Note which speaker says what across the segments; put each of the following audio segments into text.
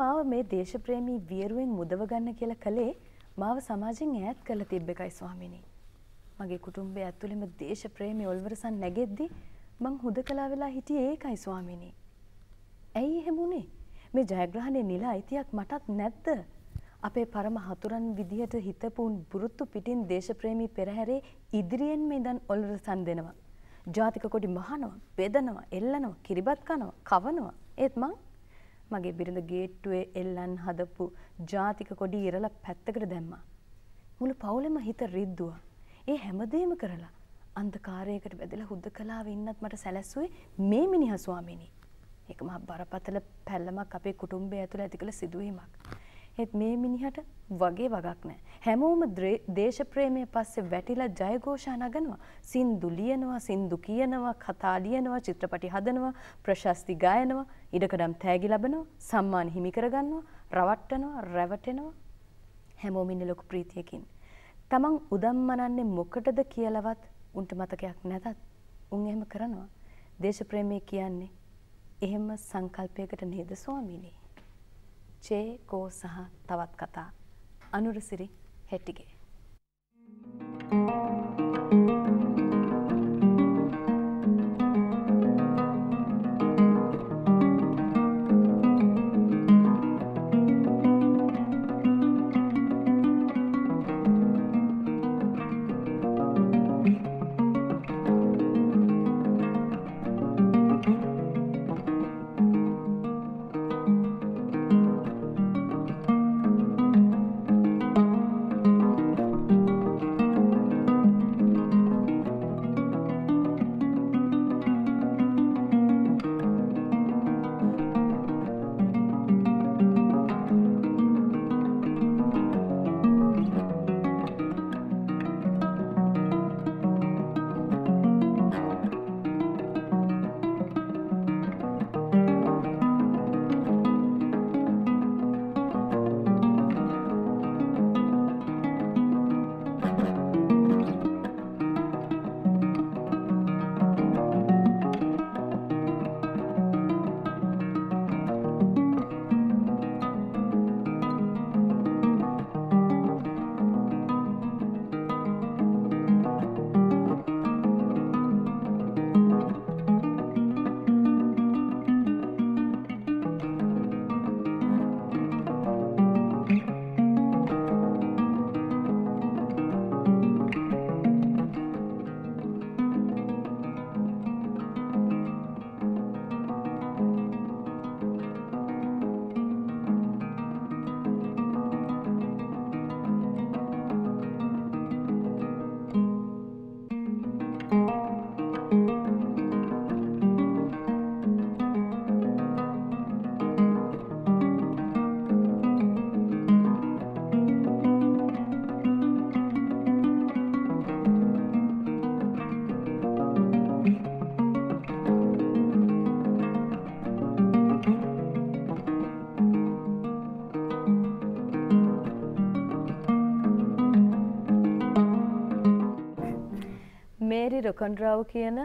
Speaker 1: මාව මේ දේශප්‍රේමී වියරුවෙන් මුදව ගන්න කියලා කළේ මාව සමාජයෙන් ඈත් කරලා තිබ්බ එකයි ස්වාමිනී. මගේ කුටුම්බය ඇතුළෙම දේශප්‍රේමී ඔල්වරසන් නැගෙද්දි මං හුදකලා වෙලා හිටියේ ඒකයි ස්වාමිනී. ඇයි එහෙම වුනේ? මේ ජයග්‍රහණය නිල අයිතියක් මටත් නැද්ද? අපේ පරම හතුරන් විදිහට හිතපුන් බුරුත්තු පිටින් දේශප්‍රේමී පෙරහැරේ ඉදිරියෙන් මේ දැන් ඔලරසන් දෙනවා. ජාතික කොටි මහනවා, බෙදනවා, එල්ලනවා, කිරිබත් කනවා, කවනවා. ඒත් මං මගේ බිරිඳ ගේට්ටුවේ එල්ලන් හදපු ජාතික කොඩි ඉරලා පැත්තකට දැම්මා. මුළු පවුලෙම හිත රිද්දුවා. ඒ හැමදේම කරලා අන්ධකාරයකට බැඳලා හුදකලාව ඉන්නත් මට සැලැස්සුවේ මේ මිනිහා ස්වාමිනී. ඒක මහා බරපතල පැල්ලමක් අපේ කුටුම්බය ඇතුළේ ඇති කළ සිදුවීමක්. ඒත් මේ මිනිහට වගේ වගක් නෑ. හැමෝම දේශප්‍රේමය පස්සේ වැටිලා ජයഘോഷා නගනවා. සින්දු ලියනවා, සින්දු කියනවා, කතා ලියනවා, චිත්‍රපටි හදනවා, ප්‍රශස්ති ගායනවා, ඉඩකඩම් තෑගි ලබනවා, සම්මාන හිමි කරගන්නවා, රවට්ටනවා, රැවටෙනවා. හැමෝම ඉන්නේ ලොකු ප්‍රීතියකින්. තමන් උදම්මනන්නේ මොකටද කියලාවත් උන්ට මතකයක් නැතත් උන් එහෙම කරනවා. දේශප්‍රේමය කියන්නේ එහෙම සංකල්පයකට නේද ස්වාමීනි? චේකෝ සහ තවත් කතා අනුරසිරි
Speaker 2: හෙට්ටිගේ. Thank you.
Speaker 1: කොන්ඩ්‍රාව කියන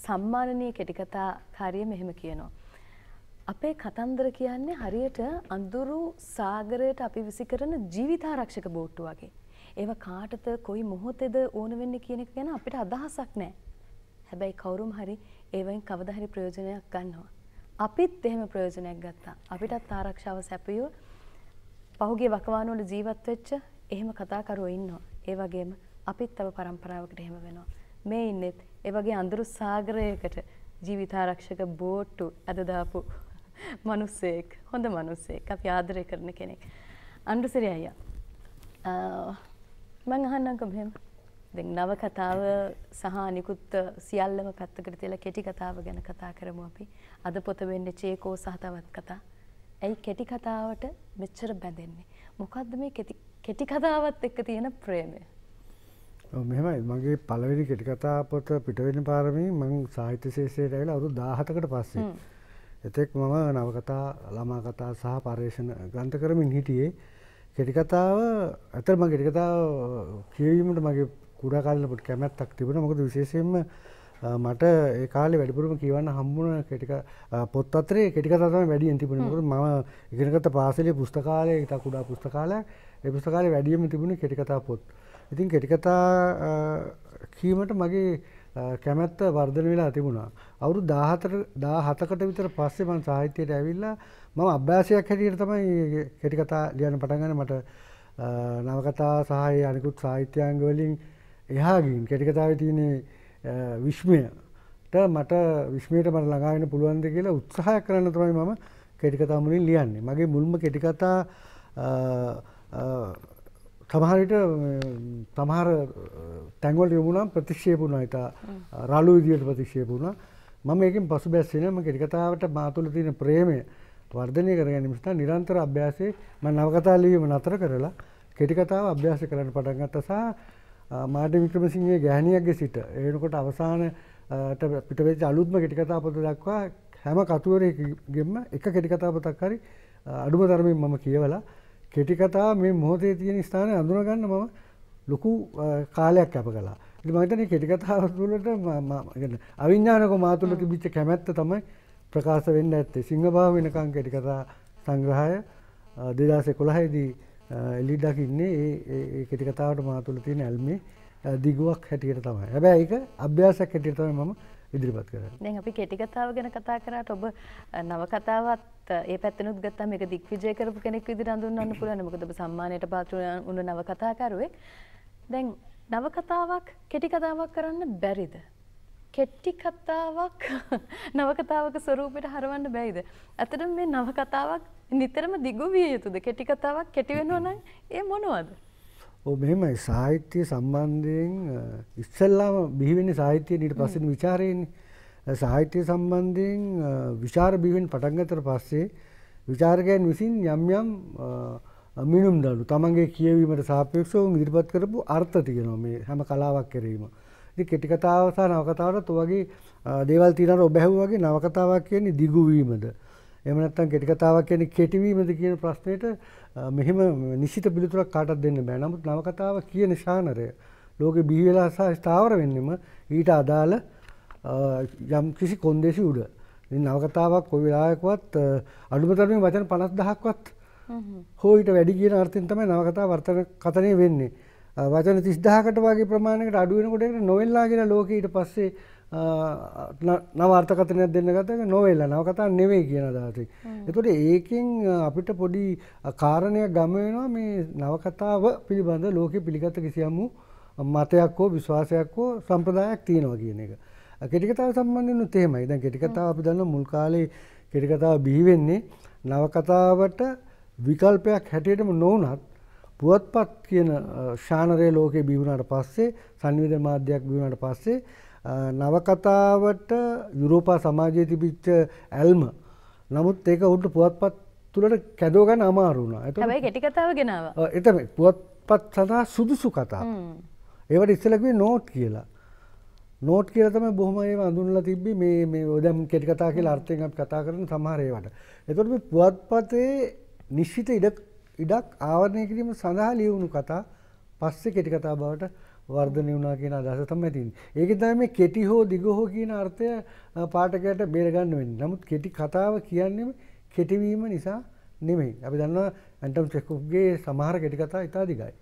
Speaker 1: සම්මානනීය කෙටිකතා කාරිය මෙහෙම කියනවා. අපේ කතන්දර කියන්නේ හරියට අඳුරු සාගරයට අපි විසිකරන ජීවිතාරක්ෂක බෝට්ටු වගේ. ඒව කාටද කොයි මොහොතේද ඕන වෙන්නේ කියන එක ගැන අපිට අදහසක් නැහැ. හැබැයි කවුරුම හරි ඒවෙන් කවදා හරි ප්‍රයෝජනයක් ගන්නවා. අපිත් එහෙම ප්‍රයෝජනයක් ගත්තා. අපිටත් ආරක්ෂාව සැපයුව පහුගේ වකවානුවල ජීවත් වෙච්ච එහෙම කතාකරුවෝ ඉන්නවා. ඒ වගේම අපිත් තව પરම්පරාවකට එහෙම වෙනවා. මේ ඉන්නෙත් ඒ වගේ අඳුරු සාගරයකට ජීවිතාරක්ෂක බෝට්ටු අද දාපු මිනිස්සෙක් හොඳ මිනිස්සෙක් අපි ආදරය කරන කෙනෙක් අනුරසිරි අයියා මම අහන්නම්කෝ මෙහෙම දැන් නව කතාව සහ අනිකුත් සියල්ලම පැත්තකට තියලා කෙටි කතාව ගැන කතා කරමු අපි අද පොත වෙන්නේ චේකෝ සහ තවත් කතා ඇයි කෙටි කතාවට මෙච්චර බැඳෙන්නේ මොකද්ද මේ කෙටි කතාවත් එක්ක තියෙන ප්‍රේමය
Speaker 3: මෙමයි මගේ පළවෙනි කෙටි කතා පොත පිටවෙන පාරමින් මං සාහිත්‍ය ශේෂයට ඇවිල අවුරු දාහතකට පස්සේ. එතෙක් මම නවකතා ළමා කතා සහ පර්යේෂණ ග්‍රන්ථ කරමින් හිටියේ කෙටිකතාව ඇතර මං කෙටිකතාව කියවීමට මගේ කුඩා කාලේ පොඩි කැමැත්තක් තිබුණා. මොකද විශේෂයෙන්ම මට ඒ කාලේ වැඩිපුරම කියවන්න හම්බුණ කෙටික පොත් අතරේ කෙටිකතා තමයි වැඩියෙන් තිබුණේ. මොකද මම ඉගෙනගත්ත පාසලේ පුස්තකාලය ඉතා කුඩා පුස්තකාලයක්. ඒ පුස්තකාලේ වැඩියෙන් තිබුණේ කෙටිකතා පොත්. ඉතින් කෙටිකතා කීමට මගේ කැමැත්ත වර්ධන වෙලා තිබුණා. අවුරු දා හතකට විතර පස්සේ මං සාහිත්‍යයට ඇවිල්ලා මම අභ්‍යාසයක් හැටියට තමයි කෙටිකතා ලියන පටන්ගන මට නවකතා සහය අනිකුත් සාහිත්‍යයංග වලින් එහාගින් කෙටිකතාව තියනේ විශ්මයට මට විශ්මයට මට ළඟාවෙන පුළුවන්ද කියලා උත්සාහ කරන්න තමයි මම කෙටිකතා මුලින් ලියන්නේ. මගේ මුල්ම කෙටිකතා සමහරිට තමහර තැන්වල් යමුණම් ප්‍රතික්ෂේපුුණ ඉතා රලු විදියට ප්‍රතික්ෂේපුුණ මම ඒකින් පසු බැස්සෙනම කෙරිකතාවට මාතුල තියෙන ප්‍රේමය වර්ධනය කර ගැනීමස්ථා නිරන්තර අභ්‍යාසේ ම නවකතාලීම නතර කරලා කෙටිකතාව අභ්‍යාස කරන්න පටන්ගත්ත සහ මාට වික්‍රමසිංහයේ ගෑනියක්ගේ සිට ඒනකොට අවසාන පිටවෙච අලුත්ම කෙටිකතාපත දක්වා හැම කතුවරයගෙම එක කෙටිකතාපතක් හරි අඩුම ධර්මයෙන් මම කියවලා කෙටිකතා මේ මොහොතේ තියෙන ස්ථානය අඳුනගන්න මම ලොකු කාලයක් කැප කලා ඉති මහිතන කෙටිකතාව තුළට අවිඤ්ඥානක මාතුල තිබිච්ච කැමැත්ත තමයි ප්‍රකාශ වෙන්න ඇත්තේ සිංහභාව වෙනකං කෙටිකතා සංග්‍රහය දෙදස කොළහයිදී එලිඩකින්නේ ඒ කෙටිකතාවට මාතුල තියෙන ඇල්මේ දිගුවක් හැටියට තමයි හැබැ එක අභ්‍යාසක් හැටියතම මම ඉදිරිපත් කරන්න.
Speaker 1: දැන් අපි කෙටි කතාව ගැන කතා කරාට ඔබ නවකතාවත් ඒ පැත්තනොත් ගත්තම ඒක දිග්විජය කරපු කෙනෙක් විදිහට හඳුන්වන්න පුළුවන්. මොකද ඔබ සම්මානයට පාත්‍ර වුණ නවකතාකරුවෙක්. දැන් නවකතාවක් කෙටි කතාවක් කරන්න බැරිද? කෙට්ටි කතාවක් නවකතාවක ස්වරූපයට හරවන්න බැයිද. ඇතට මේ නවකතාවක් නිතරම දිගු විය යුතුද කෙටි කතාවක් කෙටි වෙනවා නම් ඒ මොනවද?
Speaker 3: මෙම සාහිත්‍යය සම්බන්ධයෙන් ඉස්සල්ලාම බිහිවෙන සාහිත්‍යය නිට පස්සෙන විචාරයෙන් සාහිත්‍යය සම්බන්ධයෙන් විචාර බිවෙන් පටන්ගතර පස්සේ විචාරකයන් විසින් යම්යම් මිනුම් දඩු තමන්ගේ කියවීමට සාපේක්ෂෝන් ඉරිපත් කරපු අර්ථතික නොමේ හැම කලාවක් කිරීම. කෙටිකතාවසා නවකතාවට තුවගේ දේවල් තිනර ඔබැහුවගේ නවකතාවක් කියන්නේ දිගුවීමද. එම නැත්තම් කෙටි කතාවක් කියන්නේ කෙටි වීමද කියන ප්‍රශ්නෙට මෙහෙම නිශ්චිත පිළිතුරක් කාටවත් දෙන්න බෑ. නමුත් නවකතාව කියන ශානරය ලෝකෙ බිහි වෙලා සහ ස්ථාවර වෙන්නෙම ඊට අදාළ යම් කිසි කොන්දේසි උඩ. ඉතින් නවකතාවක් කොයි වෙලාවකවත් අඩුම තරමේ වචන 50000ක්වත් හෝ ඊට වැඩි කියන අර්ථයෙන් තමයි නවකතා වර්තන කතනේ වෙන්නේ. වචන 30000කට වගේ ප්‍රමාණයකට අඩු වෙනකොට ඒක නොවෙල්ලා කියලා ලෝකෙ ඊට පස්සේ නව අර්ථකතනයක් දෙන්න ගතක නොවෙල්ල නවකතා නෙවේ කියන දාති. එතුට ඒකෙන් අපිට පොඩි කාරණය ගමවෙනවා මේ නවකතාව පිළිබඳ ලෝක පිළිගත කිසියම්මු මතයක් හෝ විශ්වාසයක් හෝ සම්ප්‍රදායක් තියෙනවා කියන එක. කෙටිකතාව සම්බන්ධයනු තේමයි දැන් කෙටිකතාව අපි දන්න මුල්කාලේ කෙටිකතාව බිහිවෙන්නේ නවකතාවට විකල්පයක් හැටියටම නොවනත් පුවත්පත් කියන ශානරය ලෝකයේ බිවුණට පස්සේ සංවිධ මාධ්‍යයක් බිවුණට පස්සේ නවකතාවට යුරෝපා සමාජය තිබිච්ච ඇල්ම නමුත් ඒක ඔුට පුවත්පත් තුළට කැදෝගන්න අමාරුුණා ඇ
Speaker 1: ගෙටිකතාව ගෙනාව
Speaker 3: එත පුවත්පත් සඳහා සුදුසු කතා ඒවට ඉස්සලක්වේ නෝට් කියලා නෝට් කියලතම බොහම ඒ අඳුන්ල තිබ්බි මේ ඔදැම් කෙටිකතා කියලා අර්ථයෙන් අප කතා කරන සමහරයවට. එතොට පුවත්පතේ නිශ්චිත ඉඩක් ආවරණය කිරීම සඳහා ලියවුණු කතා පස්සෙ කෙටිකතා බවට වර්ධනය වුණා කියන අදහස තමයි තියෙන්නේ. ඒක තමයි මේ කෙටි හෝ දිග හෝ කියන අර්ථය පාඨකයට බේරගන්න වෙන්නේ. නමුත් කෙටි කතාව කියන්නේ කෙටිවීම නිසා නෙමෙයි. අපි දන්නවා ඇන්ටම් චෙකුප්ගේ සමහර කෙටි කතා ඉතා දිගයි.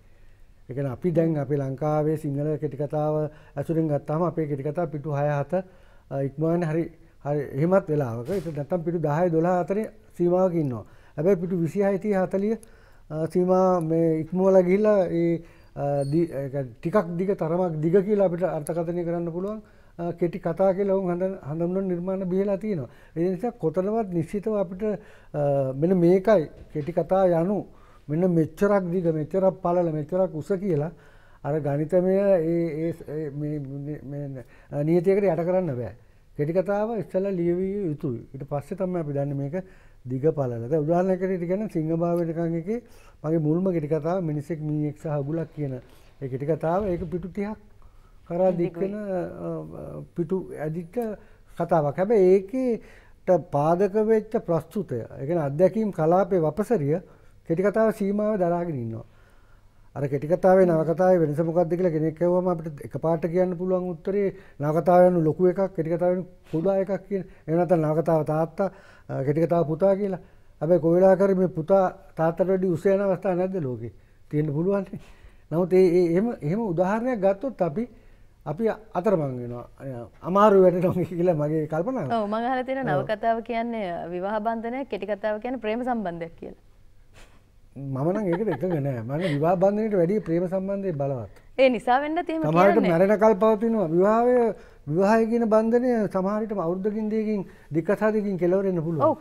Speaker 3: ඒ කියන්නේ අපි දැන් අපේ ලංකාවේ සිංහල කෙටි කතාව ඇසුරෙන් ගත්තාම අපේ කෙටි කතා පිටු 6 7 ඉක්මවන්නේ හරි හරි එහෙමත් වෙලාවක. ඒක නැත්තම් පිටු 10 12 අතරේ සීමාවක ඉන්නවා. හැබැයි පිටු 26 30 40 සීමා මේ ඉක්මවලා ගිහිල්ලා ඒ ටිකක් දිග තරමක් දිග කියලා අපිට අර්ථකථනය කරන්න පුළුවන් කෙටි කතා කියලා ඔවුන් හඳ හඳුන්වන නිර්මාණ බිහිලා තියෙනවා. ඒ නිසා කොතනවත් නිශ්චිතව අපිට මෙන්න මේකයි කෙටි කතා යනු මෙන්න මෙච්චරක් දිග මෙච්චරක් පළල මෙච්චරක් උස කියලා අර ගණිතමය ඒ නියතියකට යට කරන්න බෑ. කෙටි කතාව ඉස්සෙල්ලා ලියවිය යුතුයි. ඊට පස්සේ තමයි අපි දන්නේ මේක දිග පලලද උදාහනකට ගැන සිංහභාවටකන් එක මගේ මුල්ම ගෙටි කතාව මිනිසෙක් මියෙක් සහගුලක් කියන එකටි කතාව ඒක පිටු තියක් කරා දික්වෙන පිටු ඇදිට කතාවක් හැබ ඒකට පාදක වෙච්ච ප්‍රස්තුතය එකන අත්දැකීම් කලාපේ වපසරිය කෙටි කතාව සීමාව දරාගෙන ඉන්නවා අර කෙටිකතාවේ නවකතාවේ වෙනස මොකක්ද කියලා කෙනෙක් ඇහුවම අපිට එකපාරට කියන්න පුළුවන් උත්තරේ නවකතාව යනු ලොකු එකක් කෙටිකතාව පුඩා එකක් කියන. එහෙම නැත්නම් නවකතාව තාත්තා කෙටිකතාව පුතා කියලා. හැබැයි කොවිලා කර මේ පුතා තාත්තට වැඩි උස යන අවස්ථා නැද්ද ලෝකේ? තියෙන්න පුළුවන්. නමුත් ඒ එහෙම එහෙම උදාහරණයක් ගත්තොත් අපි අපි අතරමං වෙනවා අමාරු වැටෙනවා කියලා මගේ කල්පනාව. ඔව්
Speaker 1: මම අහලා තියෙන නවකතාව කියන්නේ විවාහ බන්ධනය, කෙටි කතාව කියන්නේ ප්‍රේම සම්බන්ධයක් කියලා.
Speaker 3: මමන ඒකට එකගෙන මන විවාබන්ධයට වැඩි ප්‍රේම සම්බන්ධය බලවත්.
Speaker 1: ඒ නිසා වෙන්න තිය මට මැරණකල්
Speaker 3: පවතිනවා විවාහය විවාහය කියන බන්ධනය සමහරිට අවුද්ධකින් දෙයකින් දික්කසාදකින් කෙලවරන්න පුළුව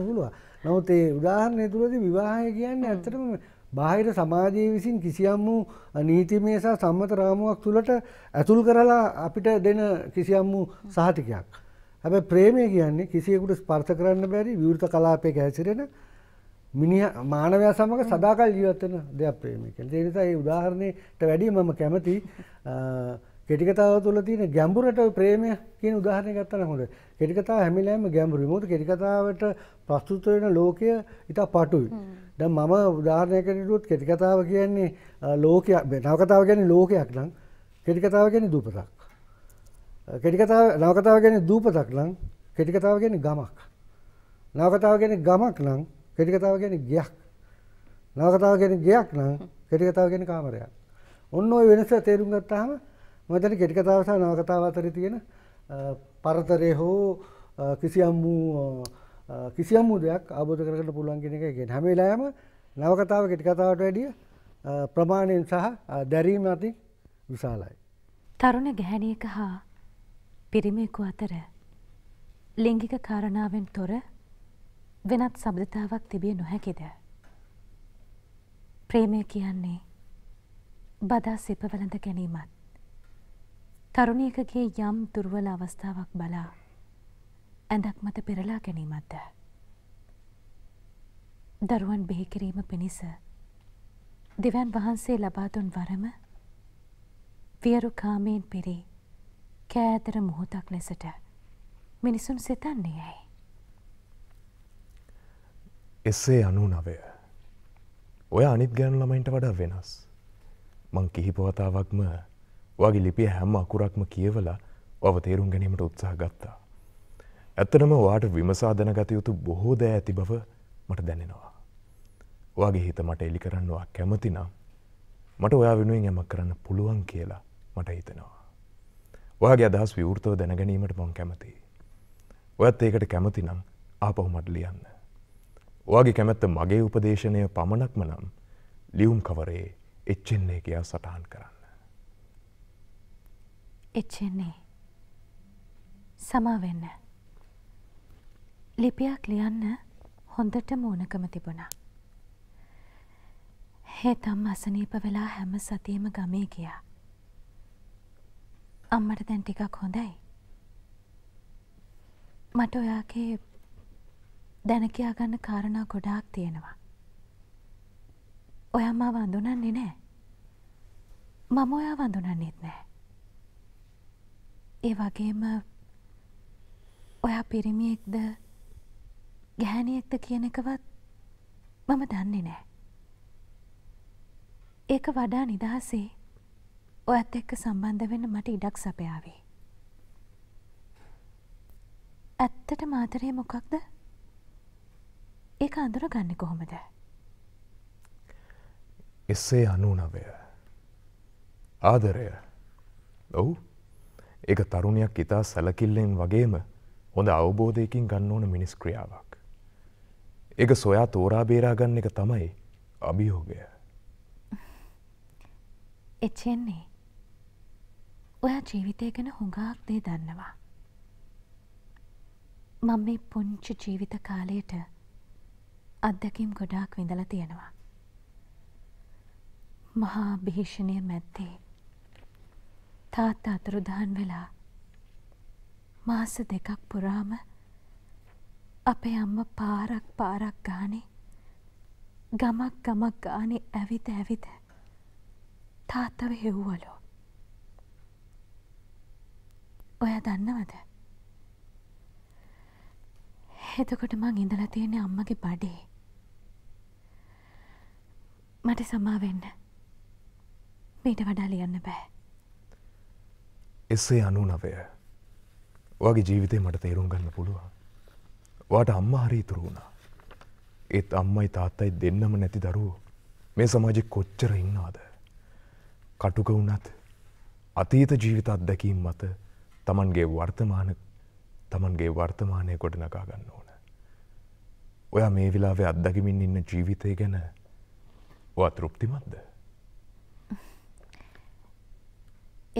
Speaker 3: නොහුළුව නොවතේ උදාහරණය තුළද විවාහය කියන්න ඇතරම බාහිර සමාජයේ විසින් කිසියම් වූ නීතිමේසා සම්මත රාමුවක් තුළට ඇතුල් කරලා අපිට දෙන කිසියම් වූ සහතිකයක්. හැබ ප්‍රේමය කියන්නේ කිසියකුට ස්පර්ථ කරන්න බැරි විවෘත කලාපය ඇසිරෙන මිනිහ මානවය සමඟ සදාකල් ජීවත්වන දෙයක් ප්‍රේමිකෙන් ඒනිසා ඒ උදාහරණයට වැඩි මම කැමති කෙටිකතාව තුළ තියෙන ගැඹුරට ප්‍රේමය කියන උදාහරණය ගත්තන හොඳ කෙටිකතාව හැමිලෑම ගැඹුරු මෝද කෙටිකතාවට ප්‍රස්තුත වෙන ලෝකය ඉතා පටුයි. දැන් මම උදාහරණයකටටුවත් කෙටිකතාව කියන්නේ ලෝකයක් නවකතාව ගැන ලෝකයක් නම් කෙටිකතාව ගැන දුපතක්. කෙටිකතාව නවකතාව ගැන දූපතක් නම් කෙටිකතාව ගැන ගමක්. නවකතාව ගැන ගමක් නම් කෙටිකතාව ගැන ගයක්. නවකතාව ගැන ගයක් නම් කෙටිකතාව ගැන කාමරයක්. ඔන්න ඔය වෙනස තේරුම් ගත්තාම මෙතන කෙටිකතාව සහ නවකතාව අතර තියෙන පරතරය හෝ කිසියම් වූ කිසියම් වූ දෙයක් අවබෝධ කරගන්න පුළුවන් කියන එක කියන්නේ හැම වෙලාවෙම නවකතාව කෙටිකතාවට වැඩිය ප්‍රමාණයෙන් සහ දැරීම අතින් විශාලයි.
Speaker 2: තරුණ ගැහැණියක හා පිරිමියෙකු අතර ලිංගික කාරණාවෙන් තොර වෙනත් සබඳතාවක් තිබිය නොහැකිද? ප්‍රේමය කියන්නේ බදා සිපවලඳ ගැනීමත්. තරුණියකගේ යම් දුර්වල අවස්ථාවක් බලා ඇඳක් මත පෙරලා ගැනීමත්ද. දරුවන් බෙහිකිරීම පිණිස දෙවන් වහන්සේ ලබාදුන් වරම වියරු කාමයෙන් පිරේ කෑදර මුහොතක් ලෙසට මිනිසුන් සිතන්නේ ඇයි.
Speaker 4: එසේ අනු නවය. ඔය අනිත් ගෑනු ළමයින්ට වඩා වෙනස්. මං කිහිපවතාවක්ම වගේ ලිපිය හැම අකුරක්ම කියවලා ඔව තේරුම් ගැනීමට උත්සාහ ගත්තා. ඇත්තනම වාට විමසාධන ගතයුතු බොහෝ දෑ ඇති බව මට දැනෙනවා. වගේ හිත මට එලි කරන්නවා කැමතිනම් මට ඔයා වෙනුවෙන් යමක් කරන්න පුළුවන් කියලා මට හිතනවා. ඔයාගේ අදහස් විවෘතව දැනගැනීමට මං කැමති. ඔයත් ඒකට කැමති නම් ආපහුමට ලියන්න. ඔයාගේ කැමැත්ත මගේ උපදේශනය පමණක්ම නම් ලියුම් කවරේ එච්චෙන්නේ කියා සටහන් කරන්න.
Speaker 2: එච්චෙන්නේ සමාවෙන්න. ලිපියක් ලියන්න හොඳට මූනකම තිබුණා. හේතම් අසනීප වෙලා හැම සතියම ගමේ ගියා. අම්මට දැන් ටිකක් හොඳයි. මට ඔයාගේ දැන කියාගන්න කාරණා ගොඩාක් තියෙනවා. ඔයා මාව අඳුනන්නේ නෑ. මම ඔයා වඳුනන්නේත් නෑ. ඒ වගේම ඔයා පිරිමියෙක්ද ගැහැණියෙක්ද කියන එකවත් මම දන්නේ නෑ. ඒක වඩා නිදහසේ ඔයත් එක්ක සම්බන්ධ වෙන්න මට ඉඩක් සපයාවේ. ඇත්තට මාතරය මොකක්ද? ඒක අඳුරගන්නේ කොහොමද?
Speaker 4: එසේ 99 ආදරය. ඔව්. ඒක තරුණියක් ඊට සැලකිල්ලෙන් වගේම හොඳ අවබෝධයකින් ගන්න ඕන මිනිස් ක්‍රියාවක්. ඒක සොයා තෝරා බේරා ගන්න එක තමයි අභියෝගය.
Speaker 2: එච්චෙන්නේ ඔයා ජීවිතය ගැන හොඟාක් දේ දන්නවා. මම මේ පුංචි ජීවිත කාලයට අත්දැකීම් ගොඩාක් විඳලා තියෙනවා. මහා භීෂණය මැද්දේ තාත්තා අතුරුදහන් වෙලා මාස දෙකක් පුරාම අපේ අම්ම පාරක් පාරක් ගානේ ගමක් ගමක් ගානේ ඇවිත ඇවිත තාත්තව හෙව්වලු. ඔයා දන්නවද? එතකොට මං ඉඳලා තියෙන්නේ අම්මගේ බඩේ. මට සමා වෙන්න. මීට වඩා ලියන්න බෑ.
Speaker 4: එසේ 99. ඔයාගේ ජීවිතේ මට තේරුම් ගන්න පුළුවන්. ඔයාට අම්මා හරි ඉතුරු වුණා. ඒත් අම්මයි තාත්තයි දෙන්නම නැති දරුවෝ මේ සමාජෙ කොච්චර ඉන්නවද? කටුක වුණත් අතීත ජීවිත අත්දැකීම් මත තමන්ගේ වර්තමාන තමන්ගේ වර්තමානය ගොඩ නගා ගන්න ඕන. ඔයා මේ වෙලාවේ අත්දකිමින් ඉන්න ජීවිතය ගැන ඔයා තෘප්තිමත්ද?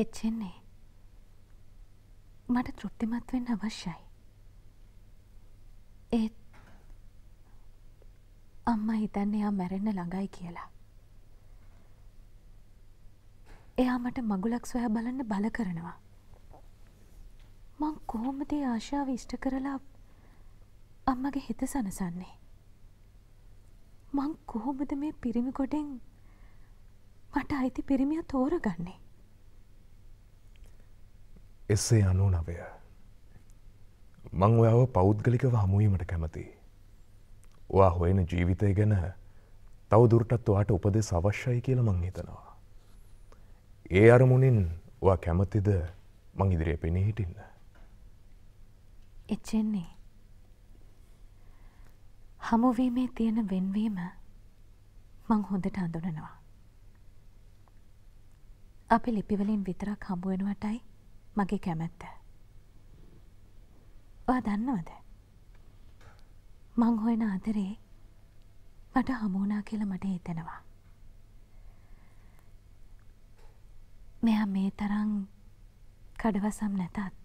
Speaker 2: එච්චෙන්නේ. මට තෘප්තිමත් වෙන්න අවශ්‍යයි. ඒත් අම්මා හිතන්නේ එයා මැරෙන්න ළඟයි කියලා. එයා මට මගුලක් සොයා බලන්න බල කරනවා. මං කොහොමද ආශාව ඉෂ්ට කරලා අම්මගේ හිත සනසන්නේ. මං කොහොමද මේ පිරිමි ගොඩෙන් මට අයිති පිරිමිය තෝරගන්නේ.
Speaker 4: එස්සේ අනු නවය. මං ඔයාව පෞද්ගලිකව හමුවීමට කැමති. ඔයා හොයන ජීවිතය ගැන තවදුරටත් ඔයාට උපදෙ අවශ්‍යයි කියල මං හිතනවා. ඒ අරමුණින් ඔයා කැමතිද මං ඉදිරිය පෙනී හිටින්න.
Speaker 2: එච්චෙන්නේ. හමුවීමේ තියෙන වෙන්වීම මං හොඳට අඳුනනවා. අපි ලිපිවලින් විතරක් හමුවෙනුවටයි මගේ කැමැත්ත. ඔයා දන්නවද? මං හොයන අතරේ මට හමුවනා කියලා මට හිතෙනවා. මෙයා මේ තරම් කඩවසම් නැතත්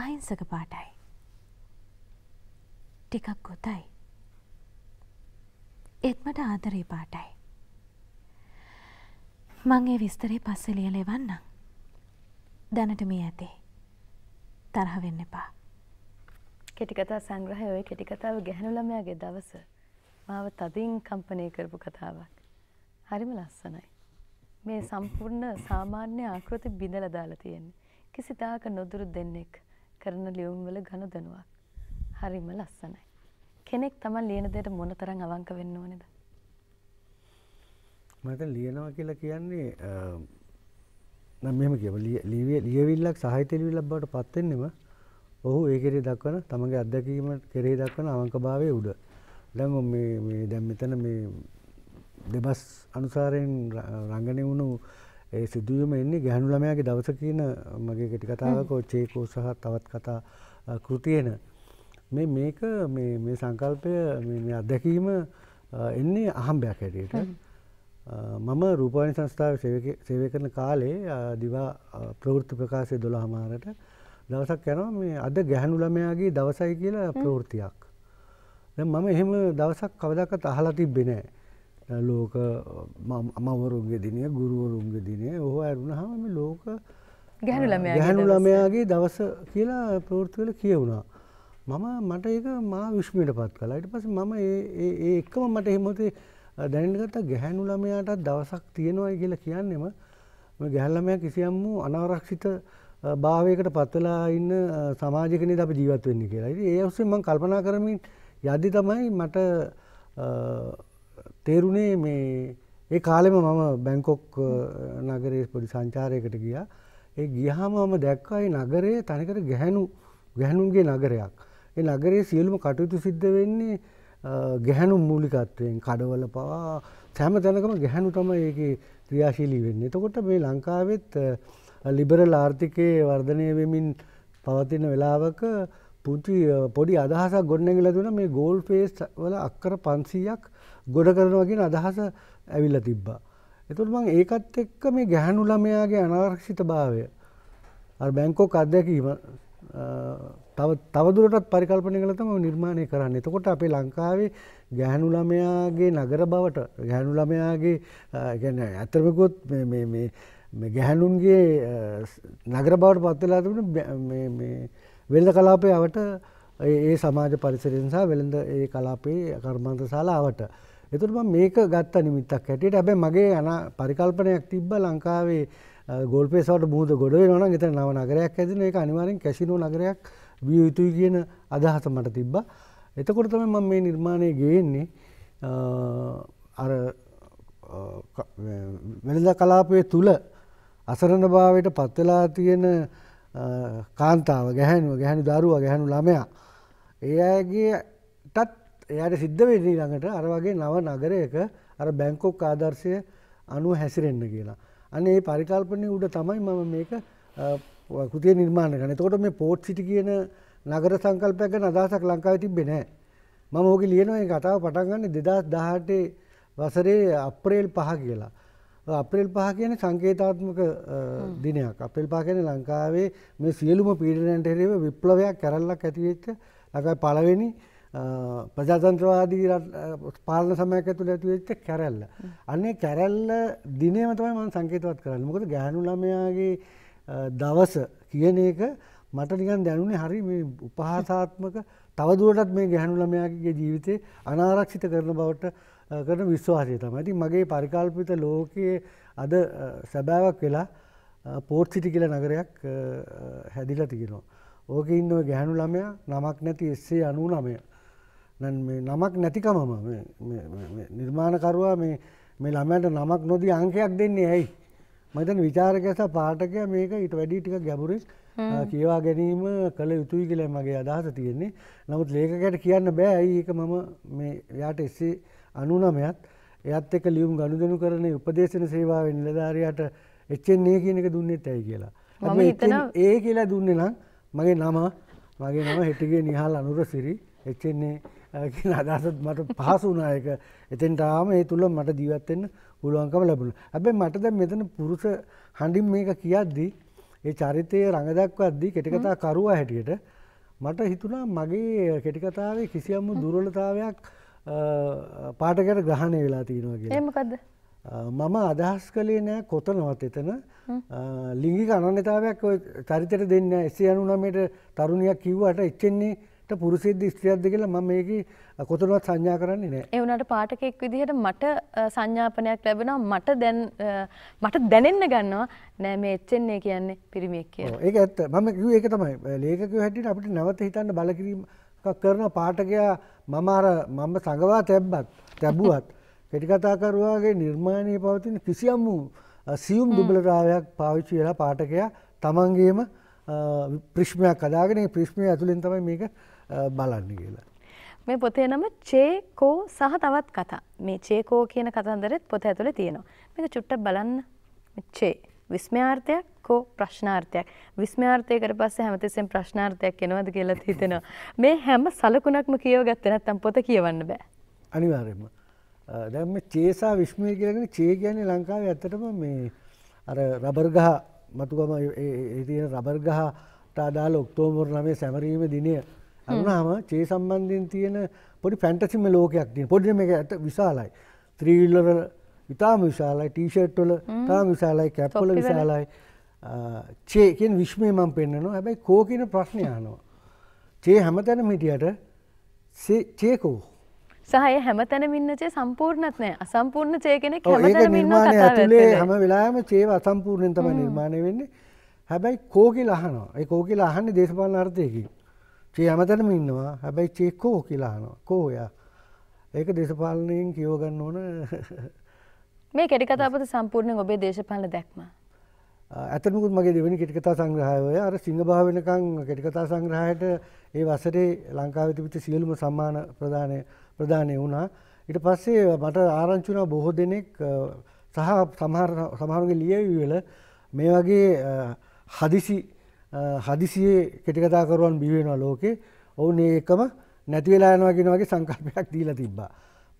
Speaker 2: අහිංසක පාටයි. ටිකක් ගොතයි. එත්මට ආදරේ පාටයි. මං ඒ විස්තරේ පස්සේ ලියලා එවන්නම්. දැනට මේ ඇතේ. තරහ වෙන්න එපා.
Speaker 1: කෙටිකතා සංග්‍රහය ඔය කෙටිකතාව ගැහණු ළමයාගේ දවස මාව තදින් කම්පනය කරපු කතාවක්. හරිම ලස්සනයි. මේ සම්පූර්ණ සාමාන්‍ය ආකෘති බිඳලා දාලා තියෙන්නේ. කිසිදාක නොදුරු දෙන්නෙක්. කරන ලියුම් වල ඝනදනුවක්. හරිම ලස්සනයි. කෙනෙක් Taman ලියන දෙයට මොනතරම් අවංක වෙන්න ඕනේද?
Speaker 3: මට ලියනවා කියලා කියන්නේ නම් මෙහෙම කියව ලියවිල්ලක් සාහිත්‍ය ලියවිල්ලක් බවට පත් වෙන්නෙම ඔහු ඒ කෙරේ දක්වන තමන්ගේ අත්දැකීම කෙරේ දක්වන අවංකභාවයේ උඩ. දැන් මේ මේ දැන් මෙතන මේ දෙබස් අනුසාරයෙන් රංගනය වුණු ඒ සිදුවීම එන්නේ ගැහණු ළමයාගේ දවස කියන මගේ කෙටි කතාවක චේකෝ සහ තවත් කතා කෘතියන මේ මේක මේ මේ සංකල්පය මේ අත්දැකීම එන්නේ අහම්බයක් හැටියට මම රූපවාහිනී සංස්ථාවේ සේවය කරන කාලේ දිවා ප්‍රවෘත්ති ප්‍රකාශය 12 මාරට දවසක් යනවා මේ අද ගැහණු ළමයාගේ දවසයි කියලා ප්‍රවෘත්තියක්. දැන් මම එහෙම දවසක් කවදාකවත් අහලා තිබ්බේ නැහැ. ලෝක අමවරුන්ගේ දිනය ගුරුවරුන්ගේ දිනේ ඔහ ඇරුණහම ලෝක
Speaker 4: ගැහනු
Speaker 3: ළමයාගේ දවස කියලා ප්‍රෘතිවල කියවුණා. මම මට ඒක මා විශ්මයට පත් කලා ට පස මම ඒ එක්කම මට එහෙමතේ දැනගත ගැහැනු ළමයාටත් දවසක් තියෙනවා කියලා කියන්නෙම ගැහැල්ලමය කිසියම් වූ අනාරක්ෂිත භාවයකට පත්වලා ඉන්න සමාජකනය අප ජීවත් වෙන්න කියලා ඒ ඔස්සේ මං කල්පනා කරමින් යද්දි තමයි මට තේරුණේ මේ ඒ කාලෙම මම බැංකොක් නගරයේ පොඩි සංචාරයකට ගියා. ඒ ගියාම මම දැක්කා මේ නගරය තනිකර ගැහැණු ගැහැණුන්ගේ නගරයක්. ඒ නගරයේ සියලුම කටයුතු සිද්ධ වෙන්නේ ගැහැණු මූලිකත්වයෙන් කඩවල පවා සෑම තැනකම ගැහැණු තමයි ඒකේ ක්‍රියාශීලී වෙන්නේ. එතකොට මේ ලංකාවෙත් ලිබරල් ආර්ථිකයේ වර්ධනය වෙමින් පවතින වෙලාවක පුංචි පොඩි අදහසක් ගොඩනැගිලා දුන්නා මේ ගෝල් ෆේස් වල අක්කර 500ක් ගොඩ කරනවා කියෙන අදහස ඇවිල්ල තිබ්බා. එතුට මං ඒකත් එක්ක මේ ගැහැනු ළමයාගේ අනාරක්ෂිත භාවය බැංකෝක් අත්දැකීම තවදුරටත් පරිකල්පනය කළතම නිර්මාණය කරන්න එතකොට අපේ ලංකාවේ ගැහැනුළමයාගේ නගර බවට ගැහැනුළමයාගේ ගැන ඇතරමකොත් ගැහැනුන්ගේ නගර බවට පත්වෙලා තිබෙන වෙල්ද කලාපේ අවට ඒ සමාජ පරිසරෙන් සහ වෙළඳ ඒ කලාපේ කර්මාන්ත ශාලාවට. එතුට මේක ගත්ත නිමිත්තක් හැටියට ඇබැ මගේ යන පරිකල්පනයක් තිබ්බ ලංකාවේ ගොල්පේසාට බූද ගොඩ නොන එත නව නගරයක් ඇතින එක අනිවාරෙන් කැසිනෝ නගරයක් විය යුතුයි කියන අදහස මට තිබ්බා. එතකොටතම මම මේ නිර්මාණය ගේන්නේ අර වෙළඳ කලාපය තුළ අසරණ භාවයට පත්වෙලා තියෙන කාන්තාව ගැහැනුව ගැහැනු දරුව ගැහැනු ළමයා. ඒ අයගේ ටත් එයට සිද්ධ වෙදී ළඟට අර වගේ නව නගරයක අර බැංකොක් ආදර්ශය අනුව හැසිරෙන්න කියලා. අන්න ඒ පරිකල්පනය උඩ තමයි මම මේක කෘතිය නිර්මාණ කරන. එතකොට මේ පෝට් සිටි කියන නගර සංකල්පයක් ගැන අදහසක් ලංකාවේ තිබ්බේ නැහැ. මම ඕකේ ලියනවා මේ කතාව පටන් ගන්න 2018 වසරේ අප්‍රේල් 5 කියලා. අප්‍රේල් පහ කියන සංකේතාත්මක දිනයක් අපේල් පහ කියන ලංකාවේ මේ සියලුම පීඩනයන්ට එරෙව විප්ලවයක් කැරල්ලක් ඇතිවෙච්ච ලඟයි පළවෙනි ප්‍රජාතන්ත්‍රවාදී පාලන සමයක් ඇතුළ ඇතිවෙච්ච කැරැල්ල. අන්නේ කැරැල්ල දිනේම තමයි මම සංකේතවත් කරන්න. මොකද ගෑනු ළමයාගේ දවස කියන එක මට නිකන් දැනුනේ හරි මේ උපහාසාත්මක තවදුරටත් මේ ගැහැණු ළමයාගේ ජීවිතේ අනාරක්ෂිත කරන බවට කරන විශ්වාසය තමයි. ඉතින් මගේ පරිකල්පිත ලෝකයේ අද සැබෑවක් වෙලා පෝට් සිටි කියලා නගරයක් හැදිලා තියෙනවා. ඕකේ ඉන්න ගැහැණු ළමයා නමක් නැති 199 නමක් නැතිකමම නිර්මාණකරවා මේ ළමයට නමක් නොදී අංකයක් දෙන්නේ ඇයි. මතන් විචාරකඇස පාටකය මේක ඉට වැඩි ටික ගැබුරින් කියවා ගැනීම කළ යුතුයි කියල මගේ අදහස තියෙන්නේ නමුත් ලේකකට කියන්න බෑ ඇයි ඒක මම යාට එස්සේ අනුනමයත් එත් එක ලියුම් ගණුදනු කරන උපදේශන සේවාව නිලධාරයට එච්චෙන් ඒ කියන එක දුන්නෙත් ඇයි කියලා. ඒ කියලා දුන්නේ නම් මගේ නම මගේ නම හෙටිගේ නිහල් අනුර සිරි එච්චෙන්නේ කියන අදහසත් මට පහසු වුණා ඒක. එතෙන්ට ආවම ඒ තුල මට ජීවත් වෙන්න පුළුවන්කම ලැබුණා. හැබැයි මට දැන් මෙතන පුරුෂ හඬින් මේක කියද්දී ඒ චරිතය රඟ දක්වද්දී කෙටි කතා කරුවා හැටියට මට හිතුණා මගේ කෙටි කතාවේ කිසියම් දුර්වලතාවයක් පාඨකයට ග්‍රහණය වෙලා තියෙනවා කියලා. ඒ මොකද්ද? මම අදහස් කළේ නෑ කොතනවත් එතන ලිංගික අනන්‍යතාවයක් ඔය චරිතයට දෙන්නේ නැහැ. 199ට තරුණියක් කිව්වට එච්චෙන්නේ පුරුසිද්ද ස්ත්‍රියක්ද කියලා මම මේක කොතනවත් සංඥා කරන්නේ නැහැ.
Speaker 1: ඒ වුණාට පාඨකෙක් විදිහට මට සංඥාපනයක් ලැබෙනවා මට දැන් මට දැනෙන්න ගන්නවා නෑ මේ එච්චෙන්නේ කියන්නේ පිරිමියෙක්
Speaker 3: කියලා. ඒක ඇත්ත. මම කිව්වේ ඒක තමයි. ලේඛකයෝ හැටියට අපිට නැවත හිතන්න බලකිරීම කරන පාඨකයා මම අර මම සංගවා තැබ්බත් තැබුවත් කෙටිකතාකරුවාගේ නිර්මාණය පවතින කිසියම් වූ සියුම් දුබලතාවයක් පාවිච්චි වෙලා පාටකයා තමන්ගේම ප්‍රිශ්මයක් කදාගෙන ප්‍රිශ්මය ඇතුළෙන් තමයි මේක බලන්න කියලා.
Speaker 1: මේ පොතේ නම චේකෝ සහ තවත් කතා මේ චේකෝ කියන කතන්දරෙත් පොත ඇතුළ තියෙනවා. මේක චුට්ටක් බලන්න චේ විස්මයාර්ථයක් කෝ ප්‍රශ්නාර්ථයක් විස්මයාර්ථයකට පස්සේ හැමතිස්සෙන් ප්‍රශ්නාර්ථයක් එනවද කියලා හිතෙනවා. මේ හැම සලකුණක්ම කියවගත්තේ නැත්නම් පොත කියවන්න බෑ.
Speaker 3: අනිවාර්යයෙන්ම. දැන් මේ චේසා විස්මය කියලාගෙන චේ කියන්නේ ලංකාවේ ඇත්තටම මේ අර රබර් ගහ මතුගම ඒ තියෙන රබර් ගහට අදාළ ඔක්තෝබර් 9 සැමරීමේ දිනය ඇරුණාම චේ සම්බන්ධයෙන් තියෙන පොඩි පැන්ටසිම ලෝකයක් තියෙන පොඩි මේක ඇත විශාලයි ත්‍රීල්ලර ඉතාම විශාලයි ටීෂර්ට් වල තාම විශාලයි කැප් වල විශාලයි චේ කියන විශ්මය මම පෙන්නනවා හැබැයි කෝ කියන ප්‍රශ්නය අහනවා චේ හැමතැනම හිටියට චේකෝ
Speaker 1: සහය හැමතැනම ඉන්න චේ සම්පූර්ණත් නෑ අසම්පූර්ණ චේ කෙනෙක් හැමතැනම ඉන්නවා කතාව ඇතුලේ හැම
Speaker 3: වෙලාවෙම චේව අසම්පූර්ණයෙන් තමයි නිර්මාණය වෙන්නේ හැබැයි කෝ කියලා අහනවා ඒ කෝ කියලා අහන්නේ දේශපාලන අර්ථයකින් චේ හැමතැනම ඉන්නවා හැබැයි චේ කෝ කියලානවා කෝයා ඒක දේශපාලනයෙන් කියෝගන්න ඕන
Speaker 1: මේ කෙටිකතාපත සම්පූර්ණයෙන් ඔබේ දේශපාලන දැක්ම
Speaker 3: ඇතනකුත් මගේ දෙවැනි කෙටිකතා සංග්‍රහය අර සිංහභාව වෙනකං කෙටිකතා සංග්‍රහයට ඒ වසරේ ලංකාවේ තිබිච්ච සියලුම සම්මාන ප්‍රදානය ප්‍රදානය වුණා ඊට පස්සේ මට ආරංචි වුණා බොහෝ දෙනෙක් සහ සමහර සමහරුගේ ලියවිවල මේ වගේ හදිසි හදිසියේ කෙටිකතාකරුවන් බිවෙනවා ලෝකේ ඔවුන් ඒකම නැතිවෙලා යනවාගෙනවගේ සංකල්පයක් දීලා තිබ්බා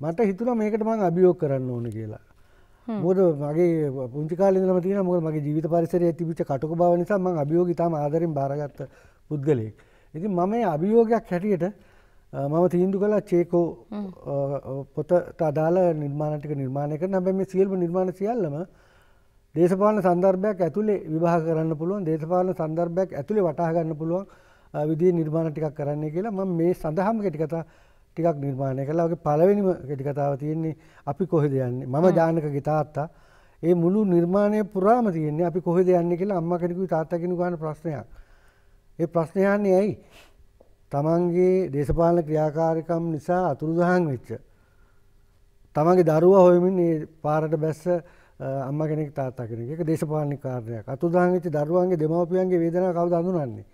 Speaker 3: මට හිතුන මේකට මං අභියෝග කරන්න ඕන කියලා මොද මගේ පුංචිකාලදම තින මොක මගේ ජීවිත පරිසරය තිබිච කටක බව නිසා මං අභියෝග තාම ආදරෙන් භාරගත්ත පුද්ගලයෙක් ඉති මම අභියෝගයක් හැටියට මම තීන්දු කලා චේකෝ පොත අදාල නිර්මාණටික නිර්මාණයක නැබැ මේ සියල්ම නිර්මාණ සියල්ලම දේශපාලන සන්දර්භයක් ඇතුළේ විවාහ කරන්න පුළුවන් දේශපාලන සන්දර්භයක් ඇතුළේ වටහා ගන්න පුළුවන් විදිහේ නිර්මාණ ටිකක් කරන්න කියලා මම මේ සඳහාම කෙටි කතා ටිකක් නිර්මාණය කළා. ඔගේ පළවෙනිම කෙටි කතාව තියෙන්නේ අපි කොහෙද යන්නේ? මම ජානකගේ තාත්තා. ඒ මුළු නිර්මාණය පුරාම තියෙන්නේ අපි කොහෙද යන්නේ කියලා අම්මා කෙනෙකුයි තාත්තා කෙනෙකු අහන ප්‍රශ්නයක්. ඒ ප්‍රශ්නේ අහන්නේ ඇයි? තමන්ගේ දේශපාලන ක්‍රියාකාරකම් නිසා අතුරුදහන් වෙච්ච තමන්ගේ දරුවා හොයමින් මේ පාරට බැස්ස අම්ම කෙනෙක් තාත්තා කෙනෙක් එක දේශපාලන කාරණයක් අතුදාන් වෙච්ච දරුවන්ගේ දෙමව්පියන්ගේ වේදනාව කවුද හඳුනන්නේ